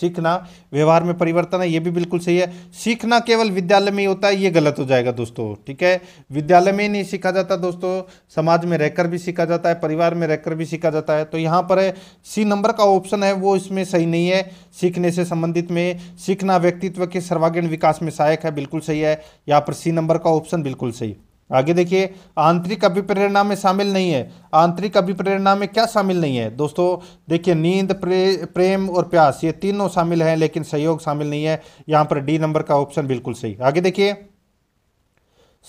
सीखना व्यवहार में परिवर्तन है ये भी बिल्कुल सही है सीखना केवल विद्यालय में ही होता है ये गलत हो जाएगा दोस्तों ठीक है विद्यालय में ही नहीं सीखा जाता दोस्तों समाज में रहकर भी सीखा जाता है परिवार में रहकर भी सीखा जाता है तो यहाँ पर है सी नंबर का ऑप्शन है वो इसमें सही नहीं है सीखने से संबंधित में सीखना व्यक्तित्व के सर्वागीण विकास में सहायक है बिल्कुल सही है यहाँ पर सी नंबर का ऑप्शन बिल्कुल सही आगे देखिए आंतरिक अभिप्रेरणा में शामिल नहीं है आंतरिक अभिप्रेरणा में क्या शामिल नहीं है दोस्तों देखिए नींद प्रे, प्रेम और प्यास ये तीनों शामिल हैं लेकिन सहयोग शामिल नहीं है यहां पर डी नंबर का ऑप्शन बिल्कुल सही आगे देखिए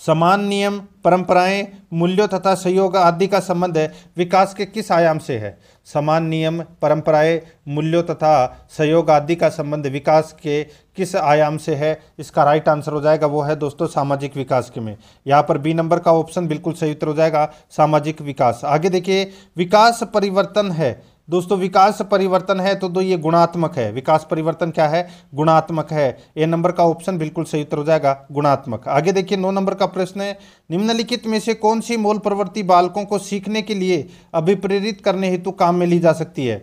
समान नियम परंपराएं मूल्यों तथा सहयोग आदि का संबंध विकास के किस आयाम से है समान नियम परंपराएं मूल्यों तथा सहयोग आदि का संबंध विकास के किस आयाम से है इसका राइट आंसर हो जाएगा वो है दोस्तों सामाजिक विकास के में यहाँ पर बी नंबर का ऑप्शन बिल्कुल सही उत्तर हो जाएगा सामाजिक विकास आगे देखिए विकास परिवर्तन है दोस्तों विकास परिवर्तन है तो दो ये गुणात्मक है विकास परिवर्तन क्या है गुणात्मक है ए नंबर का ऑप्शन बिल्कुल सही उत्तर हो जाएगा गुणात्मक आगे देखिए नौ नंबर का प्रश्न है निम्नलिखित में से कौन सी मूल प्रवृत्ति बालकों को सीखने के लिए अभिप्रेरित करने हेतु काम में ली जा सकती है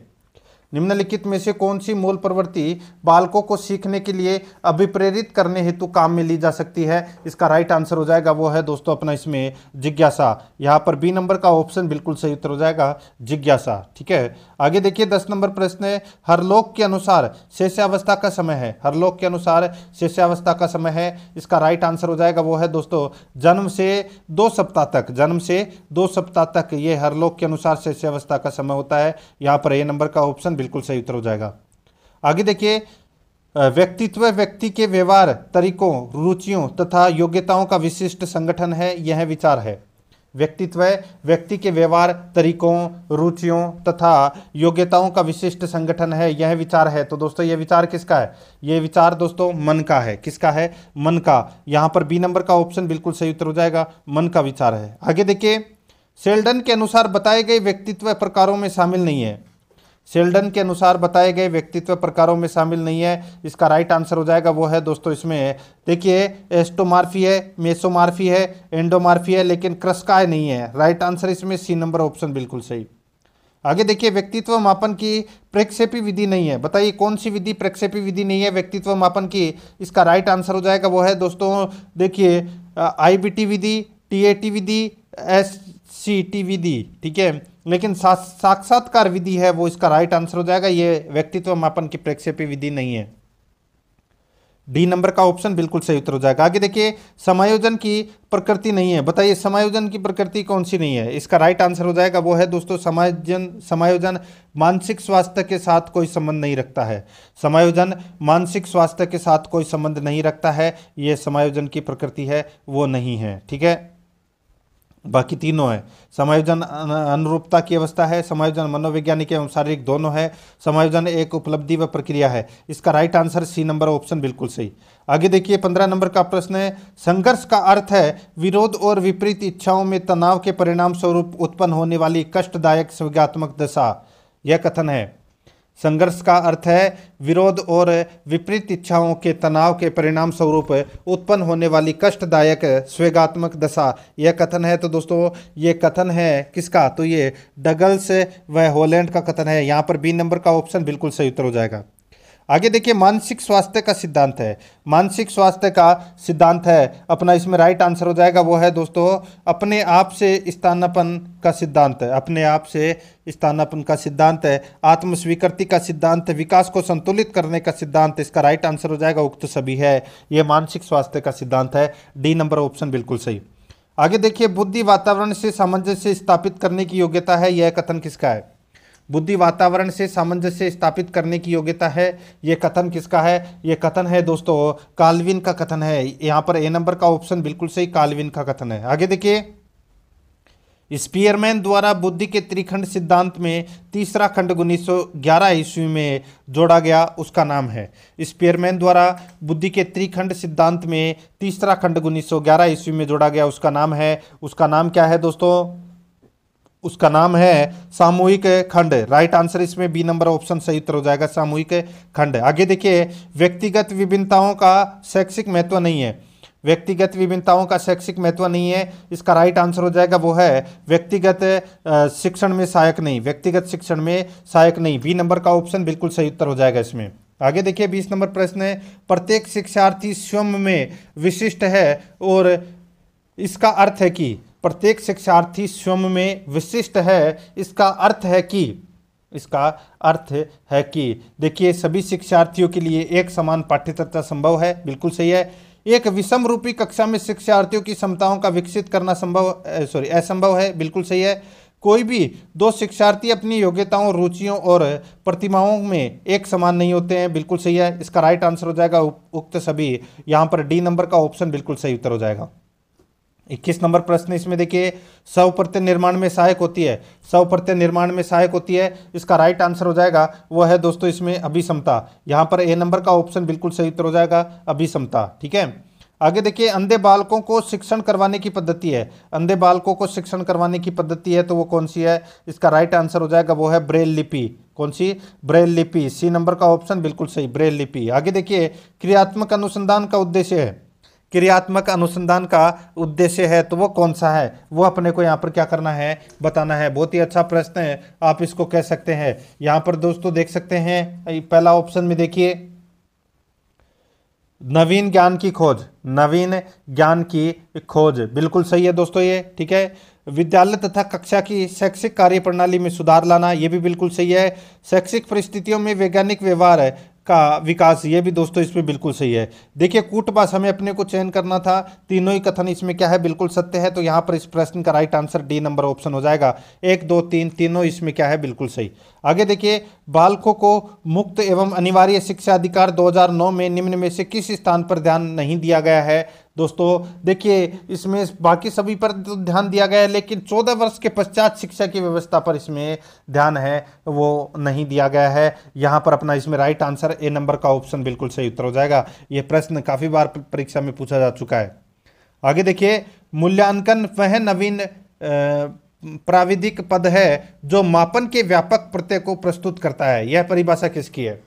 निम्नलिखित में से कौन सी मूल प्रवृत्ति बालकों को सीखने के लिए अभिप्रेरित करने हेतु काम में ली जा सकती है इसका राइट आंसर हो जाएगा वो है दोस्तों अपना इसमें जिज्ञासा यहाँ पर बी नंबर का ऑप्शन बिल्कुल सही उत्तर हो जाएगा जिज्ञासा ठीक है आगे देखिए दस नंबर प्रश्न है हरलोक के अनुसार शेष्यावस्था का समय है हरलोक के अनुसार शेष्यावस्था का समय है इसका राइट आंसर हो जाएगा वो है दोस्तों जन्म से दो सप्ताह तक जन्म से दो सप्ताह तक ये हरलोक के अनुसार शेष्यावस्था का समय होता है यहाँ पर ए नंबर का ऑप्शन बिल्कुल सही उत्तर हो जाएगा आगे देखिए व्यक्तित्व व्यक्ति के व्यवहार तरीकों रुचियों तथा योग्यताओं का विशिष्ट संगठन है यह विचार है व्यक्तित्व व्यक्ति के व्यवहार तरीकों रुचियों तथा योग्यताओं का विशिष्ट संगठन है यह विचार है तो दोस्तों यह विचार किसका है यह विचार दोस्तों मन का है किसका है मन का यहां पर बी नंबर का ऑप्शन बिल्कुल सही उत्तर हो जाएगा मन का विचार है आगे देखिए सेल्डन के अनुसार बताए गए व्यक्तित्व प्रकारों में शामिल नहीं है सेल्डन के अनुसार बताए गए व्यक्तित्व प्रकारों में शामिल नहीं है इसका राइट आंसर हो जाएगा वो है दोस्तों इसमें देखिए एस्टोमार्फी है मेसोमार्फी है एंडोमार्फी है लेकिन क्रस्काय नहीं है राइट आंसर इसमें सी नंबर ऑप्शन बिल्कुल सही आगे देखिए व्यक्तित्व मापन की प्रेक्षेपी विधि नहीं है बताइए कौन सी विधि प्रक्षेपी विधि नहीं है व्यक्तित्व मापन की इसका राइट आंसर हो जाएगा वो है दोस्तों देखिए आई विधि टी विधि एस टी e विधि ठीक है लेकिन साक्षात्कार विधि है वो इसका राइट आंसर हो जाएगा ये व्यक्तित्व मापन की प्रेक्षेपी विधि नहीं है डी नंबर का ऑप्शन बिल्कुल सही उत्तर हो जाएगा आगे देखिए समायोजन की प्रकृति नहीं है बताइए समायोजन की प्रकृति कौन सी नहीं है इसका राइट आंसर हो जाएगा वो है दोस्तों समायोजन समायोजन मानसिक स्वास्थ्य के साथ कोई संबंध नहीं रखता है समायोजन मानसिक स्वास्थ्य के साथ कोई संबंध नहीं रखता है ये समायोजन की प्रकृति है वो नहीं है ठीक है बाकी तीनों है समायोजन अनुरूपता की अवस्था है समायोजन मनोवैज्ञानिक एवं शारीरिक दोनों है समायोजन एक उपलब्धि व प्रक्रिया है इसका right answer C number option बिल्कुल सही आगे देखिए पंद्रह नंबर का प्रश्न है संघर्ष का अर्थ है विरोध और विपरीत इच्छाओं में तनाव के परिणाम स्वरूप उत्पन्न होने वाली कष्टदायक संज्ञात्मक दशा यह कथन है संघर्ष का अर्थ है विरोध और विपरीत इच्छाओं के तनाव के परिणाम स्वरूप उत्पन्न होने वाली कष्टदायक स्वेगात्मक दशा यह कथन है तो दोस्तों ये कथन है किसका तो ये डगल्स व होलैंड का कथन है यहाँ पर बी नंबर का ऑप्शन बिल्कुल सही उत्तर हो जाएगा आगे देखिए मानसिक स्वास्थ्य का सिद्धांत है मानसिक स्वास्थ्य का सिद्धांत है अपना इसमें राइट आंसर हो जाएगा वो है दोस्तों अपने आप से स्थानापन का सिद्धांत है अपने आप से स्थानापन का सिद्धांत है आत्मस्वीकृति का सिद्धांत विकास को संतुलित करने का सिद्धांत इसका राइट आंसर हो जाएगा उक्त सभी है ये मानसिक स्वास्थ्य का सिद्धांत है डी नंबर ऑप्शन बिल्कुल सही आगे देखिए बुद्धि वातावरण से सामंजस्य स्थापित करने की योग्यता है यह कथन किसका है बुद्धि वातावरण से सामंजस्य स्थापित करने की योग्यता है ये कथन किसका है ये कथन है दोस्तों कालविन का कथन है यहाँ पर ए नंबर का ऑप्शन बिल्कुल सही कालविन का कथन है आगे देखिए स्पीयरमैन द्वारा बुद्धि के त्रिखंड सिद्धांत में तीसरा खंड उन्नीस सौ ग्यारह ईस्वी में जोड़ा गया उसका नाम है स्पीयरमैन द्वारा बुद्धि के त्रिखंड सिद्धांत में तीसरा खंड उन्नीस सौ ग्यारह ईस्वी में जोड़ा गया उसका नाम है उसका नाम क्या है दोस्तों उसका नाम है सामूहिक खंड राइट आंसर इसमें बी नंबर ऑप्शन सही उत्तर हो जाएगा सामूहिक खंड आगे देखिए व्यक्तिगत विभिन्नताओं का शैक्षिक महत्व नहीं है व्यक्तिगत विभिन्नताओं का शैक्षिक महत्व नहीं है इसका राइट आंसर हो जाएगा वो है व्यक्तिगत शिक्षण में सहायक नहीं व्यक्तिगत शिक्षण में सहायक नहीं बी नंबर का ऑप्शन बिल्कुल सही उत्तर हो जाएगा इसमें आगे देखिए बीस नंबर प्रश्न है प्रत्येक शिक्षार्थी स्वयं में विशिष्ट है और इसका अर्थ है कि प्रत्येक शिक्षार्थी स्वयं में विशिष्ट है इसका अर्थ है कि इसका अर्थ है कि देखिए सभी शिक्षार्थियों के लिए एक समान पाठ्यतत्व संभव है बिल्कुल सही है एक विषम रूपी कक्षा में शिक्षार्थियों की क्षमताओं का विकसित करना संभव सॉरी असंभव है बिल्कुल सही है कोई भी दो शिक्षार्थी अपनी योग्यताओं रुचियों और प्रतिमाओं में एक समान नहीं होते हैं बिल्कुल सही है इसका राइट आंसर हो जाएगा उक्त सभी यहाँ पर डी नंबर का ऑप्शन बिल्कुल सही उत्तर हो जाएगा इक्कीस नंबर प्रश्न इसमें देखिए सव प्रत्यय निर्माण में सहायक होती है सव प्रत्यय निर्माण में सहायक होती है इसका राइट आंसर हो जाएगा वो है दोस्तों इसमें अभिसमता यहाँ पर ए नंबर का ऑप्शन बिल्कुल सही उत्तर हो जाएगा अभिसमता ठीक है आगे देखिए अंधे बालकों को शिक्षण करवाने की पद्धति है अंधे बालकों को शिक्षण करवाने की पद्धति है तो वो कौन सी है इसका राइट आंसर हो जाएगा वो है ब्रेल लिपि कौन सी ब्रेल लिपि सी नंबर का ऑप्शन बिल्कुल सही ब्रेल लिपि आगे देखिए क्रियात्मक अनुसंधान का उद्देश्य है क्रियात्मक अनुसंधान का उद्देश्य है तो वो कौन सा है वो अपने को यहाँ पर क्या करना है बताना है बहुत ही अच्छा प्रश्न है आप इसको कह सकते हैं यहाँ पर दोस्तों देख सकते हैं पहला ऑप्शन में देखिए नवीन ज्ञान की खोज नवीन ज्ञान की खोज बिल्कुल सही है दोस्तों ये ठीक है विद्यालय तथा कक्षा की शैक्षिक कार्य प्रणाली में सुधार लाना ये भी बिल्कुल सही है शैक्षिक परिस्थितियों में वैज्ञानिक व्यवहार का विकास ये भी दोस्तों इसमें बिल्कुल सही है देखिए कूटबास हमें अपने को चयन करना था तीनों ही कथन इसमें क्या है बिल्कुल सत्य है तो यहाँ पर इस प्रश्न का right answer D number option हो जाएगा एक दो तीन तीनों इसमें क्या है बिल्कुल सही आगे देखिए बालकों को मुक्त एवं अनिवार्य शिक्षा अधिकार दो में निम्न में से किस स्थान पर ध्यान नहीं दिया गया है दोस्तों देखिए इसमें बाकी सभी पर तो ध्यान दिया गया है लेकिन चौदह वर्ष के पश्चात शिक्षा की व्यवस्था पर इसमें ध्यान है वो नहीं दिया गया है यहाँ पर अपना इसमें राइट आंसर ए नंबर का ऑप्शन बिल्कुल सही उत्तर हो जाएगा ये प्रश्न काफ़ी बार परीक्षा में पूछा जा चुका है आगे देखिए मूल्यांकन वह नवीन प्राविधिक पद है जो मापन के व्यापक प्रत्यय को प्रस्तुत करता है यह परिभाषा किसकी है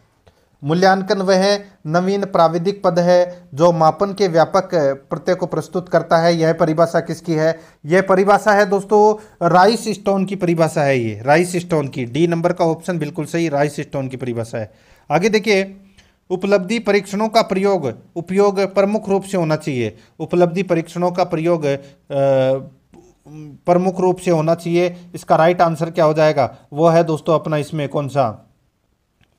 मूल्यांकन वह नवीन प्राविधिक पद है जो मापन के व्यापक प्रत्यय को प्रस्तुत करता है यह परिभाषा किसकी है यह परिभाषा है दोस्तों राइस स्टोन की परिभाषा है ये राइस स्टोन की डी नंबर का ऑप्शन बिल्कुल सही राइस स्टोन की परिभाषा है आगे देखिए उपलब्धि परीक्षणों का प्रयोग उपयोग प्रमुख रूप से होना चाहिए उपलब्धि परीक्षणों का प्रयोग प्रमुख रूप से होना चाहिए इसका राइट आंसर क्या हो जाएगा वो है दोस्तों अपना इसमें कौन सा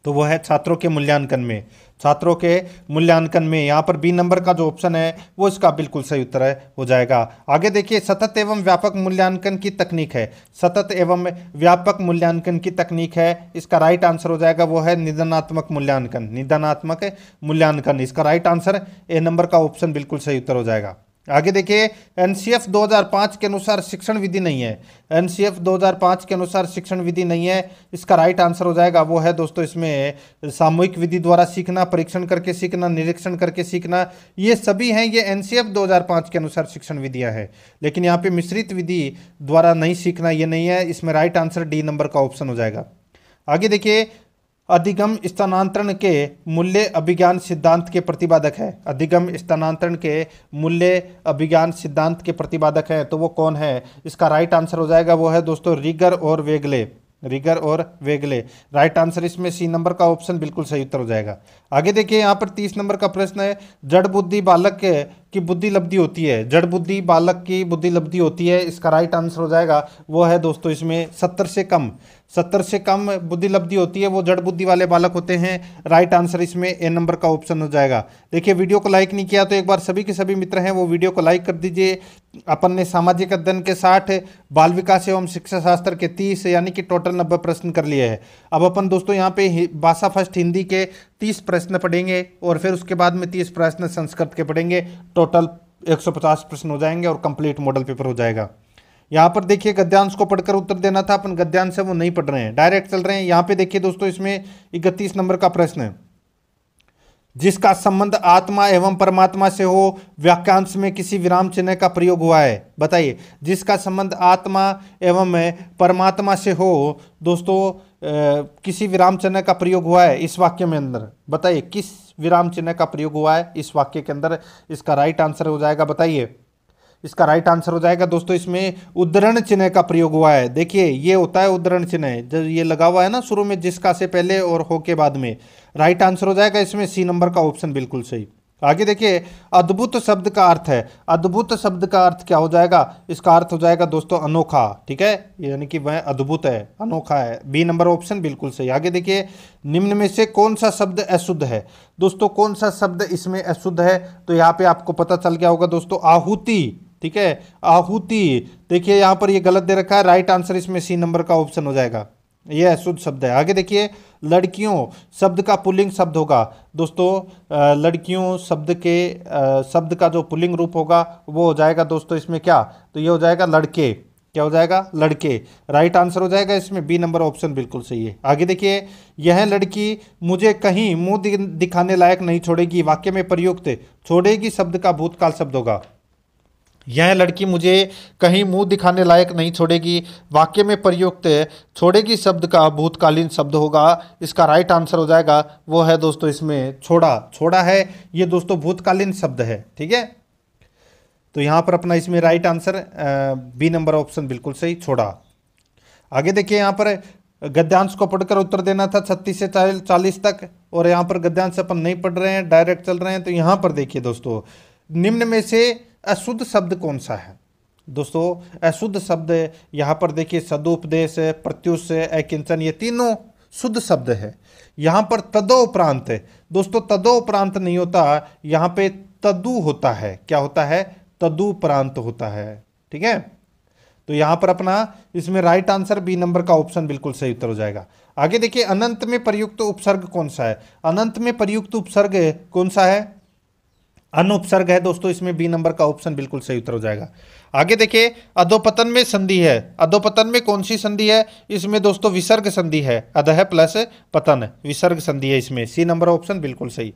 तो वो है छात्रों के मूल्यांकन में छात्रों के मूल्यांकन में यहाँ पर बी नंबर का जो ऑप्शन है वो इसका बिल्कुल सही उत्तर है हो जाएगा आगे देखिए सतत एवं व्यापक मूल्यांकन की तकनीक है सतत एवं व्यापक मूल्यांकन की तकनीक है इसका राइट आंसर हो जाएगा वो है निधनात्मक मूल्यांकन निधनात्मक मूल्यांकन इसका राइट आंसर ए नंबर का ऑप्शन बिल्कुल सही उत्तर हो जाएगा आगे देखिए एनसीएफ 2005 के अनुसार शिक्षण विधि नहीं है एनसीएफ 2005 के अनुसार शिक्षण विधि नहीं है इसका राइट आंसर हो जाएगा वो है दोस्तों इसमें सामूहिक विधि द्वारा सीखना परीक्षण करके सीखना निरीक्षण करके सीखना ये सभी हैं ये एनसीएफ 2005 के अनुसार शिक्षण विधियाँ है लेकिन यहाँ पर मिश्रित विधि द्वारा नहीं सीखना ये नहीं है इसमें राइट आंसर डी नंबर का ऑप्शन हो जाएगा आगे देखिए अधिगम स्थानांतरण के मूल्य अभिज्ञान सिद्धांत के प्रतिपादक है अधिगम स्थानांतरण के मूल्य अभिज्ञान सिद्धांत के प्रतिपादक हैं तो वो कौन है इसका राइट आंसर हो जाएगा वो है दोस्तों रिगर और वेगले रिगर और वेगले राइट आंसर इसमें सी नंबर का ऑप्शन बिल्कुल सही उत्तर हो जाएगा आगे देखिए यहाँ पर तीस नंबर का प्रश्न है जड़ बुद्धि बालक की बुद्धि लब्धि होती है जड़ बुद्धि बालक की बुद्धि लब्धि होती है इसका राइट आंसर हो जाएगा वो है दोस्तों इसमें सत्तर से कम सत्तर से कम बुद्धि लब्धि होती है वो जड़ बुद्धि वाले बालक होते हैं राइट आंसर इसमें ए नंबर का ऑप्शन हो जाएगा देखिए वीडियो को लाइक नहीं किया तो एक बार सभी के सभी मित्र हैं वो वीडियो को लाइक कर दीजिए अपन ने सामाजिक अध्ययन के साठ बाल विकास एवं शिक्षा शास्त्र के तीस यानी कि टोटल नब्बे प्रश्न कर लिए हैं अब अपन दोस्तों यहाँ पे भाषा फर्स्ट हिंदी के तीस प्रश्न पढ़ेंगे और फिर उसके बाद में तीस प्रश्न संस्कृत के पढ़ेंगे टोटल एक प्रश्न हो जाएंगे और कंप्लीट मॉडल पेपर हो जाएगा यहाँ पर देखिए गद्यांश को पढ़कर उत्तर देना था अपन गद्यांश है वो नहीं पढ़ रहे हैं डायरेक्ट चल रहे हैं यहाँ पे देखिए दोस्तों इसमें इकतीस नंबर का प्रश्न है जिसका संबंध आत्मा एवं परमात्मा से हो वाक्यांश में किसी विराम चिन्ह का प्रयोग हुआ है बताइए जिसका संबंध आत्मा एवं परमात्मा से हो दोस्तों ए, किसी विराम चिन्ह का प्रयोग हुआ है इस वाक्य में अंदर बताइए किस विराम चिन्ह का प्रयोग हुआ है इस वाक्य के अंदर इसका राइट आंसर हो जाएगा बताइए इसका राइट आंसर हो जाएगा दोस्तों इसमें उद्धरण चिन्ह का प्रयोग हुआ है देखिए ये होता है उद्धरण चिन्ह जब ये लगा हुआ है ना शुरू में जिसका से पहले और हो के बाद में राइट आंसर हो जाएगा इसमें सी नंबर का ऑप्शन बिल्कुल सही आगे देखिए अद्भुत शब्द का अर्थ है अद्भुत शब्द का अर्थ क्या हो जाएगा इसका अर्थ हो जाएगा दोस्तों अनोखा ठीक है यानी कि वह अद्भुत है अनोखा है बी नंबर ऑप्शन बिल्कुल सही आगे देखिए निम्न में से कौन सा शब्द अशुद्ध है दोस्तों कौन सा शब्द इसमें अशुद्ध है तो यहाँ पे आपको पता चल गया होगा दोस्तों आहूति ठीक है आहुति देखिए यहाँ पर ये गलत दे रखा है राइट आंसर इसमें सी नंबर का ऑप्शन हो जाएगा यह शुद्ध शब्द है आगे देखिए लड़कियों शब्द का पुलिंग शब्द होगा दोस्तों लड़कियों शब्द के शब्द का जो पुलिंग रूप होगा वो हो जाएगा दोस्तों इसमें क्या तो ये हो जाएगा लड़के क्या हो जाएगा लड़के राइट आंसर हो जाएगा इसमें बी नंबर ऑप्शन बिल्कुल सही है आगे देखिए यह लड़की मुझे कहीं मुंह दिखाने लायक नहीं छोड़ेगी वाक्य में प्रयुक्त छोड़ेगी शब्द का भूतकाल शब्द होगा यह लड़की मुझे कहीं मुंह दिखाने लायक नहीं छोड़ेगी वाक्य में प्रयुक्त छोड़ेगी शब्द का भूतकालीन शब्द होगा इसका राइट आंसर हो जाएगा वो है दोस्तों इसमें छोड़ा छोड़ा है ये दोस्तों भूतकालीन शब्द है ठीक है तो यहां पर अपना इसमें right answer B number option बिल्कुल सही छोड़ा आगे देखिए यहां पर गद्यांश को पढ़कर उत्तर देना था छत्तीस से चालीस तक और यहां पर गद्यांश अपन नहीं पढ़ रहे हैं डायरेक्ट चल रहे हैं तो यहां पर देखिए दोस्तों निम्न में से अशुद्ध शब्द कौन सा है दोस्तों अशुद्ध शब्द यहाँ पर देखिए सदुपदेश प्रत्युष अकिंचन ये तीनों शुद्ध शब्द है यहाँ पर तदोपरांत दोस्तों तदोपरांत नहीं होता यहाँ पे तदु होता है क्या होता है तदुपरांत होता है ठीक है तो यहाँ पर अपना इसमें राइट आंसर बी नंबर का ऑप्शन बिल्कुल सही उत्तर हो जाएगा आगे देखिए अनंत में प्रयुक्त उपसर्ग कौन सा है अनंत में प्रयुक्त उपसर्ग कौन सा है उपसर्ग है दोस्तों इसमें बी नंबर का ऑप्शन बिल्कुल सही उत्तर हो जाएगा आगे देखिए अधोपतन में संधि है अधोपतन में कौन सी संधि है इसमें दोस्तों विसर्ग संधि है अधह प्लस पतन विसर्ग संधि है इसमें सी नंबर ऑप्शन बिल्कुल सही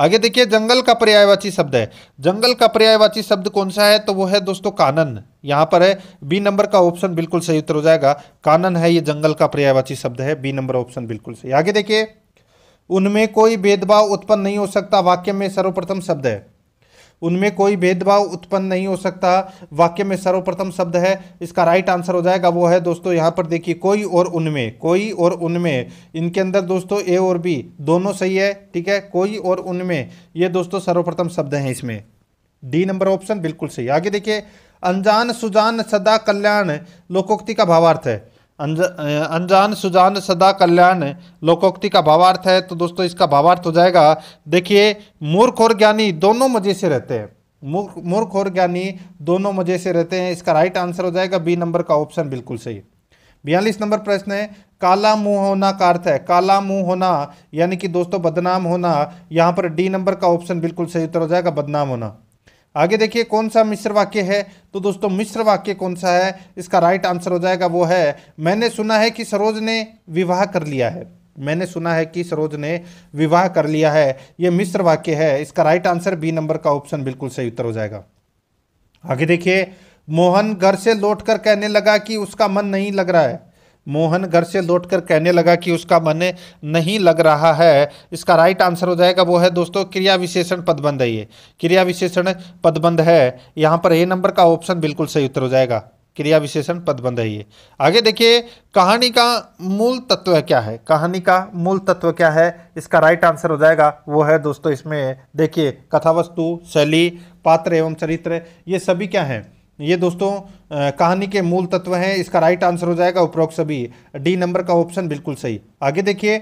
आगे देखिए जंगल का पर्यायवाची शब्द है जंगल का पर्यायवाची शब्द कौन सा है तो वो है दोस्तों कानन यहाँ पर है बी नंबर का ऑप्शन बिल्कुल सही उत्तर हो जाएगा कानन है ये जंगल का पर्यायवाची शब्द है बी नंबर ऑप्शन बिल्कुल सही आगे देखिए उनमें कोई भेदभाव उत्पन्न नहीं हो सकता वाक्य में सर्वप्रथम शब्द है उनमें कोई भेदभाव उत्पन्न नहीं हो सकता वाक्य में सर्वप्रथम शब्द है इसका राइट आंसर हो जाएगा वो है दोस्तों यहाँ पर देखिए कोई और उनमें कोई और उनमें इनके अंदर दोस्तों ए और बी दोनों सही है ठीक है कोई और उनमें ये दोस्तों सर्वप्रथम शब्द हैं इसमें डी नंबर ऑप्शन बिल्कुल सही आगे देखिए अनजान सुजान सदा कल्याण लोकोक्ति का भावार्थ है अनजान सुजान सदा कल्याण लोकोक्ति का भावार्थ है तो दोस्तों इसका भावार्थ हो जाएगा देखिए मूर्ख और ज्ञानी दोनों मजे से रहते हैं मूर्ख और ज्ञानी दोनों मजे से रहते हैं इसका राइट आंसर हो जाएगा बी नंबर का ऑप्शन बिल्कुल सही बयालीस नंबर प्रश्न है काला मुंह होना का अर्थ है काला मुंह होना यानी कि दोस्तों बदनाम होना यहाँ पर डी नंबर का ऑप्शन बिल्कुल सही उत्तर हो जाएगा बदनाम होना आगे देखिए कौन सा मिश्र वाक्य है तो दोस्तों मिश्र वाक्य कौन सा है इसका राइट आंसर हो जाएगा वो है मैंने सुना है कि सरोज ने विवाह कर लिया है मैंने सुना है कि सरोज ने विवाह कर लिया है ये मिश्र वाक्य है इसका राइट आंसर बी नंबर का ऑप्शन बिल्कुल सही उत्तर हो जाएगा आगे देखिए मोहन घर से लौटकर कहने लगा कि उसका मन नहीं लग रहा है मोहन घर से लौटकर कहने लगा कि उसका मन नहीं लग रहा है इसका राइट आंसर हो जाएगा वो है दोस्तों क्रिया विशेषण पदबंध है ये क्रिया विशेषण पदबंध है यहाँ पर ए नंबर का ऑप्शन बिल्कुल सही उत्तर हो जाएगा क्रिया विशेषण पदबंध है ये आगे देखिए कहानी का मूल तत्व क्या है कहानी का मूल तत्व क्या है इसका राइट आंसर हो जाएगा वो है दोस्तों इसमें देखिए कथावस्तु शैली पात्र एवं चरित्र ये सभी क्या हैं ये दोस्तों कहानी के मूल तत्व हैं इसका राइट आंसर हो जाएगा उपरोक्त सभी डी नंबर का ऑप्शन बिल्कुल सही आगे देखिए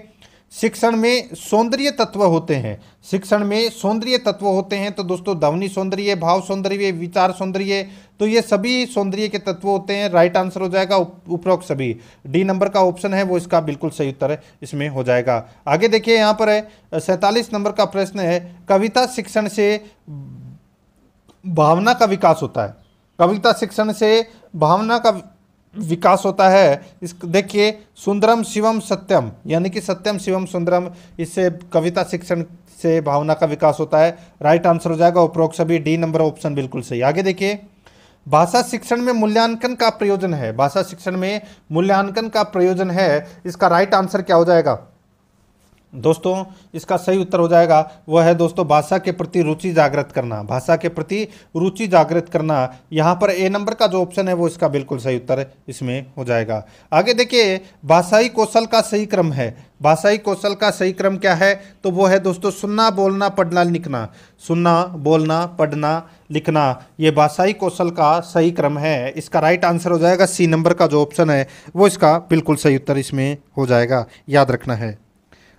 शिक्षण में सौंदर्य तत्व होते हैं शिक्षण में सौंदर्य तत्व होते हैं तो दोस्तों धवनी सौंदर्य भाव सौंदर्य विचार सौंदर्य तो ये सभी सौंदर्य के तत्व होते हैं राइट आंसर हो जाएगा उपरोक्त सभी डी नंबर का ऑप्शन है वो इसका बिल्कुल सही उत्तर है इसमें हो जाएगा आगे देखिए यहाँ पर है सैंतालीस नंबर का प्रश्न है कविता शिक्षण से भावना का विकास होता है कविता शिक्षण से भावना का विकास होता है इस देखिए सुंदरम शिवम सत्यम यानी कि सत्यम शिवम सुंदरम इससे कविता शिक्षण से भावना का विकास होता है राइट आंसर हो जाएगा उपरोक्त सभी डी नंबर ऑप्शन बिल्कुल सही आगे देखिए भाषा शिक्षण में मूल्यांकन का प्रयोजन है भाषा शिक्षण में मूल्यांकन का प्रयोजन है इसका राइट आंसर क्या हो जाएगा दोस्तों इसका सही उत्तर हो जाएगा वह है दोस्तों भाषा के प्रति रुचि जागृत करना भाषा के प्रति रुचि जागृत करना यहाँ पर ए नंबर का जो ऑप्शन है वो इसका बिल्कुल सही उत्तर इसमें हो जाएगा आगे देखिए भाषाई कौशल का सही क्रम है भाषाई कौशल का सही क्रम क्या है तो वो है दोस्तों सुनना बोलना पढ़ना लिखना सुनना बोलना पढ़ना लिखना ये भाषाई कौशल का सही क्रम है इसका राइट आंसर हो जाएगा सी नंबर का जो ऑप्शन है वो इसका बिल्कुल सही उत्तर इसमें हो जाएगा याद रखना है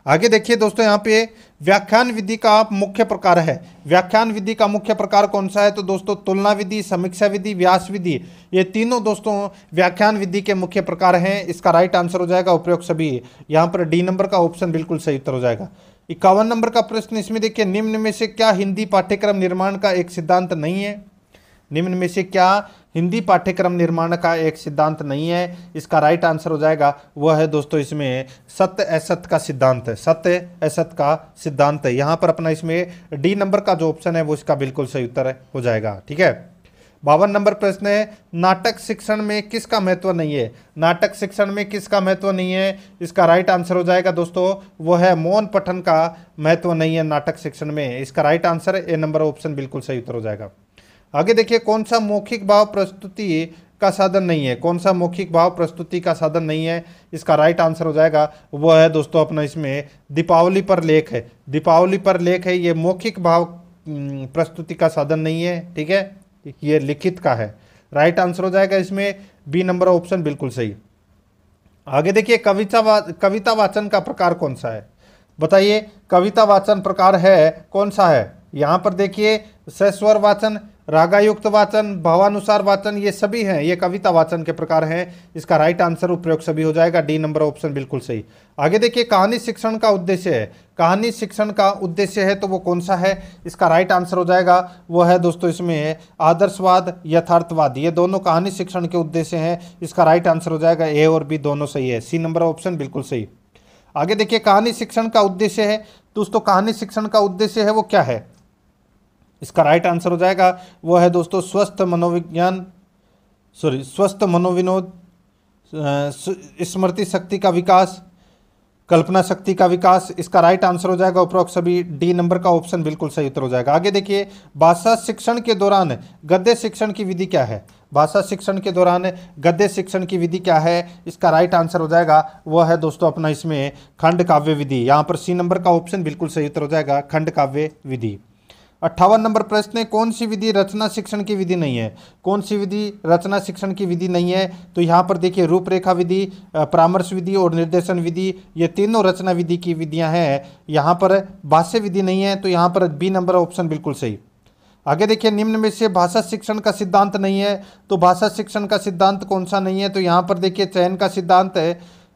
आगे देखिए दोस्तों यहाँ पे व्याख्यान विधि का मुख्य प्रकार है व्याख्यान विधि का मुख्य प्रकार कौन सा है तो दोस्तों तुलना विधि समीक्षा विधि व्यास विधि ये तीनों दोस्तों व्याख्यान विधि के मुख्य प्रकार हैं इसका राइट आंसर हो जाएगा उपयोग सभी यहाँ पर डी नंबर का ऑप्शन बिल्कुल सही उत्तर हो जाएगा इक्यावन नंबर का प्रश्न इसमें देखिए निम्न में से क्या हिंदी पाठ्यक्रम निर्माण का एक सिद्धांत नहीं है निम्न में से क्या हिंदी पाठ्यक्रम निर्माण का एक सिद्धांत नहीं है इसका राइट आंसर हो जाएगा वह है दोस्तों इसमें सत्य असत का सिद्धांत है सत्य असत का सिद्धांत है यहाँ पर अपना इसमें डी नंबर का जो ऑप्शन है वो इसका बिल्कुल सही उत्तर हो जाएगा ठीक है बावन नंबर प्रश्न है नाटक शिक्षण में किसका महत्व नहीं है नाटक शिक्षण में किसका महत्व नहीं है इसका राइट आंसर हो जाएगा दोस्तों वो है मौन पठन का महत्व नहीं है नाटक शिक्षण में इसका right answer A number option बिल्कुल सही उत्तर हो जाएगा आगे देखिए कौन सा मौखिक भाव प्रस्तुति का साधन नहीं है कौन सा मौखिक भाव प्रस्तुति का साधन नहीं है इसका राइट आंसर हो जाएगा वो है दोस्तों अपना इसमें दीपावली पर लेख है दीपावली पर लेख है ये मौखिक भाव प्रस्तुति का साधन नहीं है ठीक है ये लिखित का है राइट आंसर हो जाएगा इसमें बी नंबर ऑप्शन बिल्कुल सही आगे देखिए कविता वा, कविता वाचन का प्रकार कौन सा है बताइए कविता वाचन प्रकार है कौन सा है यहाँ पर देखिए सस्वर वाचन रागायुक्त वाचन भावानुसार वाचन ये सभी हैं ये कविता वाचन के प्रकार हैं इसका राइट आंसर उपयोग सभी हो जाएगा डी नंबर ऑप्शन बिल्कुल सही आगे देखिए कहानी शिक्षण का उद्देश्य है कहानी शिक्षण का उद्देश्य है तो वो कौन सा है इसका राइट आंसर हो जाएगा वो है दोस्तों इसमें आदर्शवाद यथार्थवाद ये दोनों कहानी शिक्षण के उद्देश्य हैं इसका राइट आंसर हो जाएगा ए और बी दोनों सही है सी नंबर ऑप्शन बिल्कुल सही आगे देखिए कहानी शिक्षण का उद्देश्य है दोस्तों कहानी शिक्षण का उद्देश्य है वो क्या है इसका राइट आंसर हो जाएगा वो है दोस्तों स्वस्थ मनोविज्ञान सॉरी स्वस्थ मनोविनोद स्मृति शक्ति का विकास कल्पना शक्ति का विकास इसका राइट आंसर हो जाएगा उपरोक्त सभी डी नंबर का ऑप्शन बिल्कुल सही उत्तर हो जाएगा आगे देखिए भाषा शिक्षण के दौरान गद्य शिक्षण की विधि क्या है भाषा शिक्षण के दौरान गद्य शिक्षण की विधि क्या है इसका राइट आंसर हो जाएगा वह है दोस्तों अपना इसमें खंड काव्य विधि यहाँ पर सी नंबर का ऑप्शन बिल्कुल सही उत्तर हो जाएगा खंड काव्य विधि अट्ठावन नंबर प्रश्न है कौन सी विधि रचना शिक्षण की विधि नहीं है कौन सी विधि रचना शिक्षण की विधि नहीं है तो यहाँ पर देखिए रूपरेखा विधि परामर्श विधि और निर्देशन विधि ये तीनों रचना विधि की विधियाँ हैं यहाँ पर भाष्य विधि नहीं है तो यहाँ पर बी नंबर ऑप्शन बिल्कुल सही आगे देखिए निम्न में से भाषा शिक्षण का सिद्धांत नहीं है तो भाषा शिक्षण का सिद्धांत कौन सा नहीं है तो यहाँ पर देखिए चयन का सिद्धांत है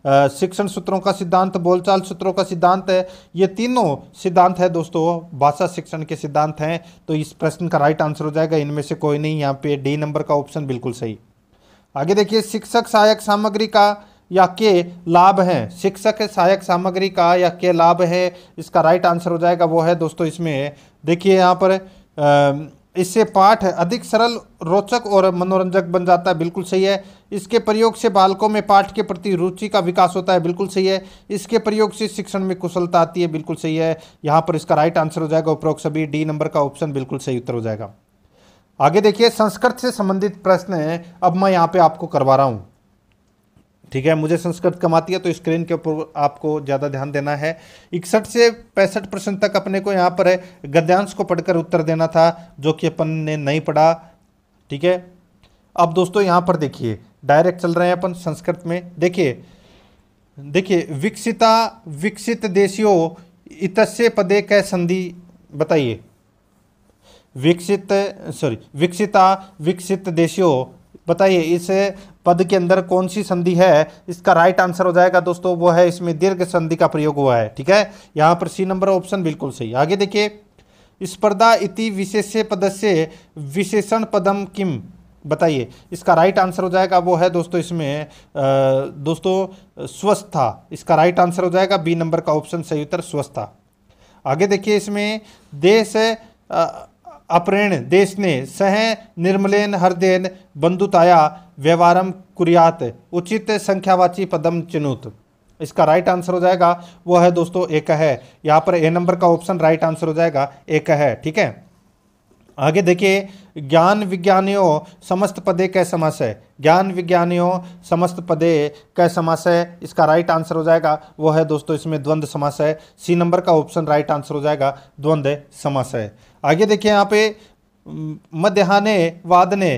शिक्षण सूत्रों का सिद्धांत बोलचाल सूत्रों का सिद्धांत है ये तीनों सिद्धांत है दोस्तों भाषा शिक्षण के सिद्धांत हैं तो इस प्रश्न का राइट आंसर हो जाएगा इनमें से कोई नहीं यहाँ पे डी नंबर का ऑप्शन बिल्कुल सही आगे देखिए शिक्षक सहायक सामग्री का या के लाभ हैं शिक्षक सहायक सामग्री का या के लाभ है इसका राइट आंसर हो जाएगा वो है दोस्तों इसमें देखिए यहाँ पर आ, इससे पाठ अधिक सरल रोचक और मनोरंजक बन जाता है बिल्कुल सही है इसके प्रयोग से बालकों में पाठ के प्रति रुचि का विकास होता है बिल्कुल सही है इसके प्रयोग से शिक्षण में कुशलता आती है बिल्कुल सही है यहाँ पर इसका राइट आंसर हो जाएगा उपरोक्त सभी डी नंबर का ऑप्शन बिल्कुल सही उत्तर हो जाएगा आगे देखिए संस्कृत से संबंधित प्रश्न अब मैं यहाँ पे आपको करवा रहा हूँ ठीक है मुझे संस्कृत कमाती है तो स्क्रीन के ऊपर आपको ज़्यादा ध्यान देना है इकसठ से पैंसठ परसेंट तक अपने को यहाँ पर है गद्यांश को पढ़कर उत्तर देना था जो कि अपन ने नहीं पढ़ा ठीक है अब दोस्तों यहाँ पर देखिए डायरेक्ट चल रहे हैं अपन संस्कृत में देखिए देखिए विकसिता विकसित देशियों इतस्य पदे कै संधि बताइए विकसित सॉरी विकसिता विकसित देशियों बताइए इस पद के अंदर कौन सी संधि है इसका राइट आंसर हो जाएगा दोस्तों वो है इसमें दीर्घ संधि का प्रयोग हुआ है ठीक है यहाँ पर सी नंबर ऑप्शन बिल्कुल सही आगे देखिए स्पर्धा इति विशेष पद से विशेषण पदम किम बताइए इसका राइट आंसर हो जाएगा वो है दोस्तों इसमें आ, दोस्तों स्वस्था इसका राइट आंसर हो जाएगा बी नंबर का ऑप्शन सही उत्तर स्वस्था आगे देखिए इसमें देश अपरेण देशने सह निर्मलेन हृदयन बंधुताया व्यवहारम कुरियात उचित संख्यावाची पदम चिनुत इसका राइट आंसर हो जाएगा वो है दोस्तों एक है यहाँ पर ए नंबर का ऑप्शन राइट आंसर हो जाएगा एक है ठीक है आगे देखिए ज्ञान विज्ञानियों समस्त पदे कै समास है ज्ञान विज्ञानियों समस्त पदे समास समाशय इसका राइट आंसर हो जाएगा वो है दोस्तों इसमें द्वंद्व है सी नंबर का ऑप्शन राइट आंसर हो जाएगा द्वंद्व समाशय आगे देखिए यहाँ पे मध्याह्ने वादने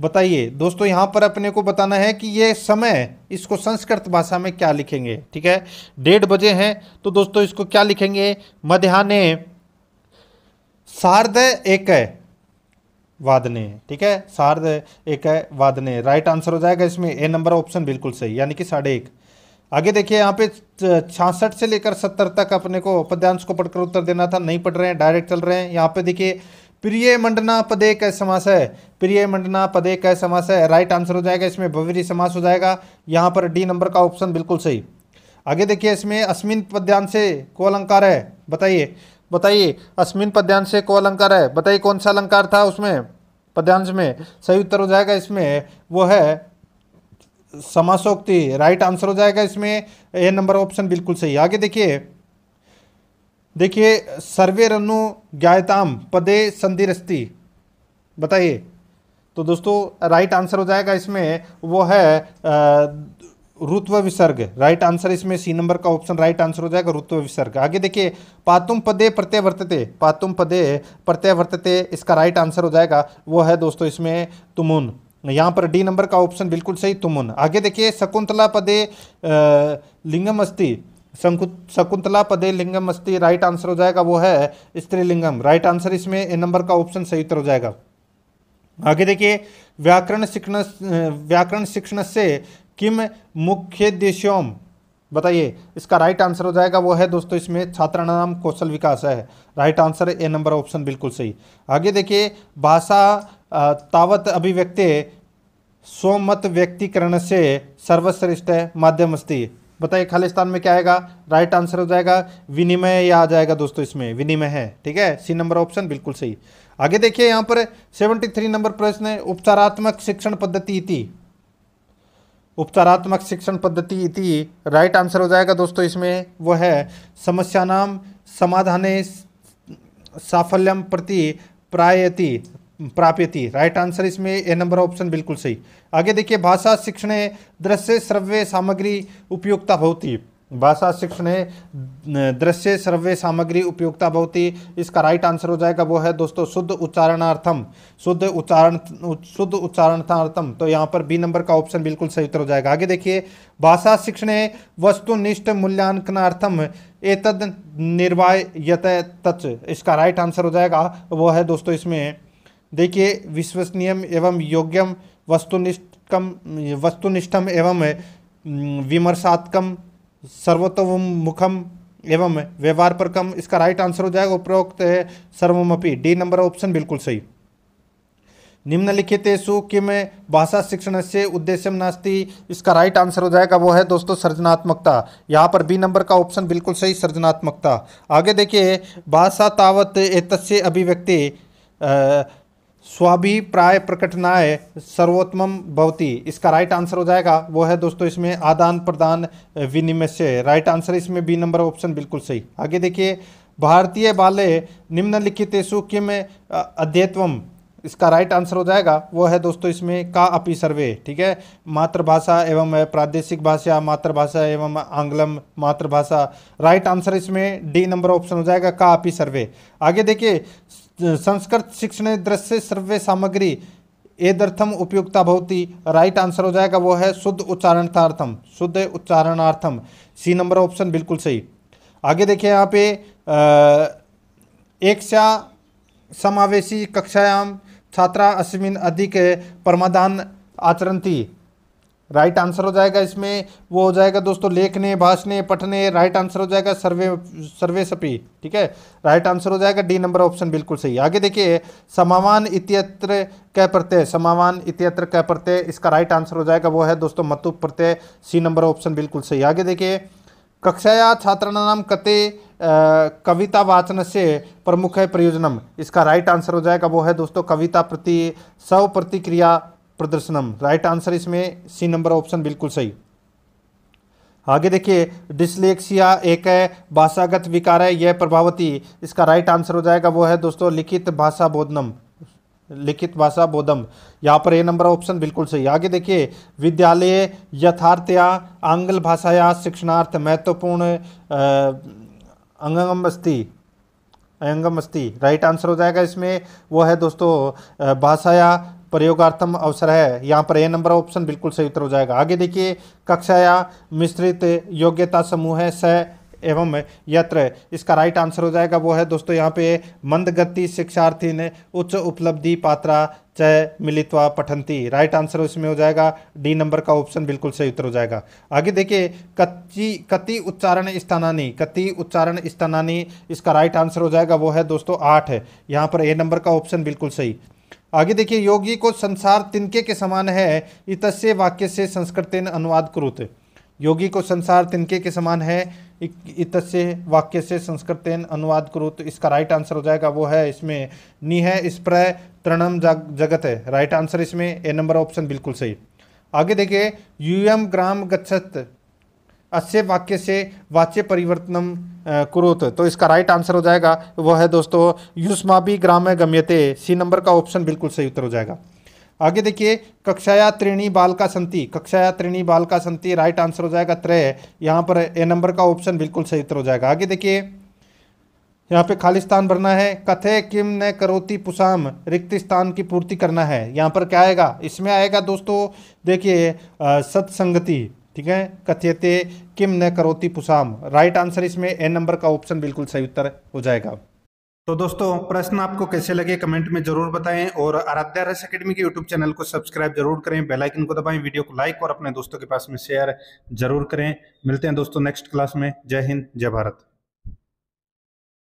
बताइए दोस्तों यहाँ पर अपने को बताना है कि ये समय इसको संस्कृत भाषा में क्या लिखेंगे ठीक है डेढ़ बजे हैं तो दोस्तों इसको क्या लिखेंगे मध्यान्ह सार्ध एक वादने ठीक है सार्ध एक है वादने राइट आंसर हो जाएगा इसमें ए नंबर ऑप्शन बिल्कुल सही यानी कि साढ़े एक आगे देखिए यहाँ पे छियासठ से लेकर सत्तर तक अपने को पद्यांश को पढ़कर उत्तर देना था नहीं पढ़ रहे हैं डायरेक्ट चल रहे हैं यहाँ पे देखिए प्रिय मंडना पदे कै समास है प्रिय मंडना पदे कै समास है राइट आंसर हो जाएगा इसमें भविरी समास हो जाएगा यहाँ पर डी नंबर का ऑप्शन बिल्कुल सही आगे देखिए इसमें अस्मिन पद्यांश को अलंकार है बताइए बताइए अस्मिन पद्यांश से को अलंकार है बताइए कौन सा अलंकार था उसमें पद्यांश में सही उत्तर हो जाएगा इसमें वो है समासोक्ति राइट आंसर हो जाएगा इसमें ए नंबर ऑप्शन बिल्कुल सही आगे देखिए देखिए सर्वे रनु ज्ञायताम पदे संधिरस्ती बताइए तो दोस्तों राइट आंसर हो जाएगा इसमें वो है आ, रुत्व विसर्ग राइट आंसर इसमें सी नंबर का ऑप्शन राइट आंसर हो जाएगा रुत्व विसर्ग आगे देखिए पातुम पदे प्रत्यय वर्तते पातुम पदे प्रत्यय वर्तते इसका राइट आंसर हो जाएगा वो है दोस्तों इसमें तुमुन यहाँ पर डी नंबर का ऑप्शन बिल्कुल सही तुमुन आगे देखिए शकुंतला पदे लिंगम अस्थि शकुंतला पदे लिंगम अस्थि राइट आंसर हो जाएगा वो है स्त्रीलिंगम राइट आंसर इसमें ए नंबर का ऑप्शन सही उत्तर हो जाएगा आगे देखिए व्याकरण शिक्षण व्याकरण शिक्षण से किम मुख्य मुख्यदेश्योम बताइए इसका राइट आंसर हो जाएगा वो है दोस्तों इसमें छात्रा नाम कौशल विकास है right answer A number option बिल्कुल सही आगे देखिए भाषा तावत अभिव्यक्ति स्वमत व्यक्तिकरण से सर्वश्रेष्ठ है माध्यमस्ती बताइए खालिस्तान में क्या आएगा राइट आंसर हो जाएगा विनिमय या आ जाएगा दोस्तों इसमें विनिमय है ठीक है सी नंबर ऑप्शन बिल्कुल सही आगे देखिए यहाँ पर सेवेंटी थ्री नंबर प्रश्न है उपचारात्मक शिक्षण पद्धति इति उपचारात्मक शिक्षण पद्धति इति राइट आंसर हो जाएगा दोस्तों इसमें वो है नाम समाधाने साफल्यम प्रति प्रायति प्राप्यति राइट आंसर इसमें ए नंबर ऑप्शन बिल्कुल सही आगे देखिए भाषा शिक्षण दृश्य श्रव्य सामग्री उपयोगता भौती भाषा शिक्षण दृश्य सर्वे सामग्री उपयोगिता बहुत ही इसका राइट आंसर हो जाएगा वो है दोस्तों शुद्ध उच्चारणार्थम शुद्ध उच्चारण शुद्ध उच्चारणार्थम तो यहाँ पर बी नंबर का ऑप्शन बिल्कुल सही उत्तर हो जाएगा आगे देखिए भाषा शिक्षण वस्तुनिष्ठ मूल्यांकनार्थम एतद निर्वायत तच इसका राइट आंसर हो जाएगा वो है दोस्तों इसमें देखिए विश्वसनीय एवं योग्यम वस्तुनिष्ठम वस्तुनिष्ठम एवं विमर्शात्मक मुखम एवं व्यवहार पर कम इसका राइट आंसर हो जाएगा उपरोक्त है सर्वमपी डी नंबर ऑप्शन बिल्कुल सही निम्नलिखित सु किम भाषा शिक्षण से उद्देश्य नास्ती इसका राइट आंसर हो जाएगा वो है दोस्तों सृजनात्मकता यहाँ पर बी नंबर का ऑप्शन बिल्कुल सही सृजनात्मकता आगे देखिए भाषा तावत एतस्य अभिव्यक्ति स्वाभिप्राय प्रकटनाय सर्वोत्तम भवती इसका राइट आंसर हो जाएगा वो है दोस्तों इसमें आदान प्रदान विनिमय से राइट आंसर इसमें बी नंबर ऑप्शन बिल्कुल सही आगे देखिए भारतीय बाले निम्नलिखित किम अध्यत्वम इसका राइट आंसर हो जाएगा वो है दोस्तों इसमें का अपी सर्वे ठीक है मातृभाषा एवं प्रादेशिक भाषा मातृभाषा एवं आंग्लम मातृभाषा राइट आंसर इसमें डी नंबर ऑप्शन हो जाएगा का अपी सर्वे आगे देखिए संस्कृत शिक्षण दृश्य सर्वे सामग्री एदर्थम उपयुक्ता भवती राइट आंसर हो जाएगा वो है शुद्ध उच्चारणार्थम शुद्ध उच्चारणार्थम सी नंबर ऑप्शन बिल्कुल सही आगे देखिए यहाँ पे एक समावेशी कक्षायाम छात्रा अस्मिन अधिक परमादान आचरती राइट आंसर हो जाएगा इसमें वो हो जाएगा दोस्तों लेखने भाषने पठने राइट आंसर हो जाएगा सर्वे सर्वे सपी ठीक है राइट आंसर हो जाएगा डी नंबर ऑप्शन बिल्कुल सही आगे देखिए समावान इत्यत्र क्या प्रत्यय समावान इत्यत्र क्या प्रत्यय इसका राइट आंसर हो जाएगा वो है दोस्तों मतु प्रत्यय सी नंबर ऑप्शन बिल्कुल सही आगे देखिए कक्षाया छात्राणाम कते कविता वाचन से प्रमुख है प्रयोजनम इसका राइट आंसर हो जाएगा वो है दोस्तों कविता प्रति सव प्रतिक्रिया प्रदर्शनम राइट आंसर इसमें सी नंबर ऑप्शन बिल्कुल सही आगे देखिए डिसलेक्सिया एक है भाषागत विकार है यह प्रभावती इसका राइट आंसर हो जाएगा वो है दोस्तों लिखित भाषा बोधनम लिखित भाषा बोधम यहाँ पर ए नंबर ऑप्शन बिल्कुल सही आगे देखिए विद्यालय यथार्थ या आंग्ल भाषाया शिक्षणार्थ महत्वपूर्ण अंगम अस्ति अंगम अस्ति राइट आंसर हो जाएगा इसमें वो है दोस्तों भाषाया प्रयोगार्थम अवसर है यहाँ पर ए नंबर ऑप्शन बिल्कुल सही उत्तर हो जाएगा आगे देखिए कक्षा या मिश्रित योग्यता समूह है स एवं यत्र इसका राइट आंसर हो जाएगा वो है दोस्तों यहाँ पे मंद गति शिक्षार्थी ने उच्च उपलब्धि पात्रा चय मिलित्वा पठंती राइट आंसर इसमें हो जाएगा डी नंबर का ऑप्शन बिल्कुल सही उत्तर हो जाएगा आगे देखिए कच्ची कति उच्चारण स्थानानी कति उच्चारण स्थानानी इसका राइट आंसर हो जाएगा वो है दोस्तों आठ है यहाँ पर ए नंबर का ऑप्शन बिल्कुल सही आगे देखिए योगी को संसार तिनके के समान है इतस्य वाक्य से संस्कृतेन अनुवाद कुरुत योगी को संसार तिनके के समान है इतस्य वाक्य से संस्कृत अनुवाद करुत इसका राइट आंसर हो जाएगा वो है इसमें नी है इस तृणम जगत है राइट आंसर इसमें ए नंबर ऑप्शन बिल्कुल सही आगे देखिए यूएम ग्राम गच्छत अस्य वाक्य से वाच्य परिवर्तनम कुरुत तो इसका राइट आंसर हो जाएगा वह है दोस्तों युष्माबी ग्राम गम्यते सी नंबर का ऑप्शन बिल्कुल सही उत्तर हो जाएगा आगे देखिए कक्षाया त्रिणी बालका संति कक्षाया त्रिणी बालका संति राइट आंसर हो जाएगा त्रय यहाँ पर ए नंबर का ऑप्शन बिल्कुल सही उत्तर हो जाएगा आगे देखिए यहाँ पे खाली स्थान भरना है कथे किम न करोती पुसाम रिक्त स्थान की पूर्ति करना है यहाँ पर क्या आएगा इसमें आएगा दोस्तों देखिए सत्संगति ठीक है कथ्यते किम न करोति पुसाम राइट आंसर इसमें ए नंबर का ऑप्शन बिल्कुल सही उत्तर हो जाएगा तो दोस्तों प्रश्न आपको कैसे लगे कमेंट में जरूर बताएं और आराध्या रस अकेडमी के यूट्यूब चैनल को सब्सक्राइब जरूर करें बेल आइकन को दबाएं वीडियो को लाइक और अपने दोस्तों के पास में शेयर जरूर करें मिलते हैं दोस्तों नेक्स्ट क्लास में जय हिंद जय भारत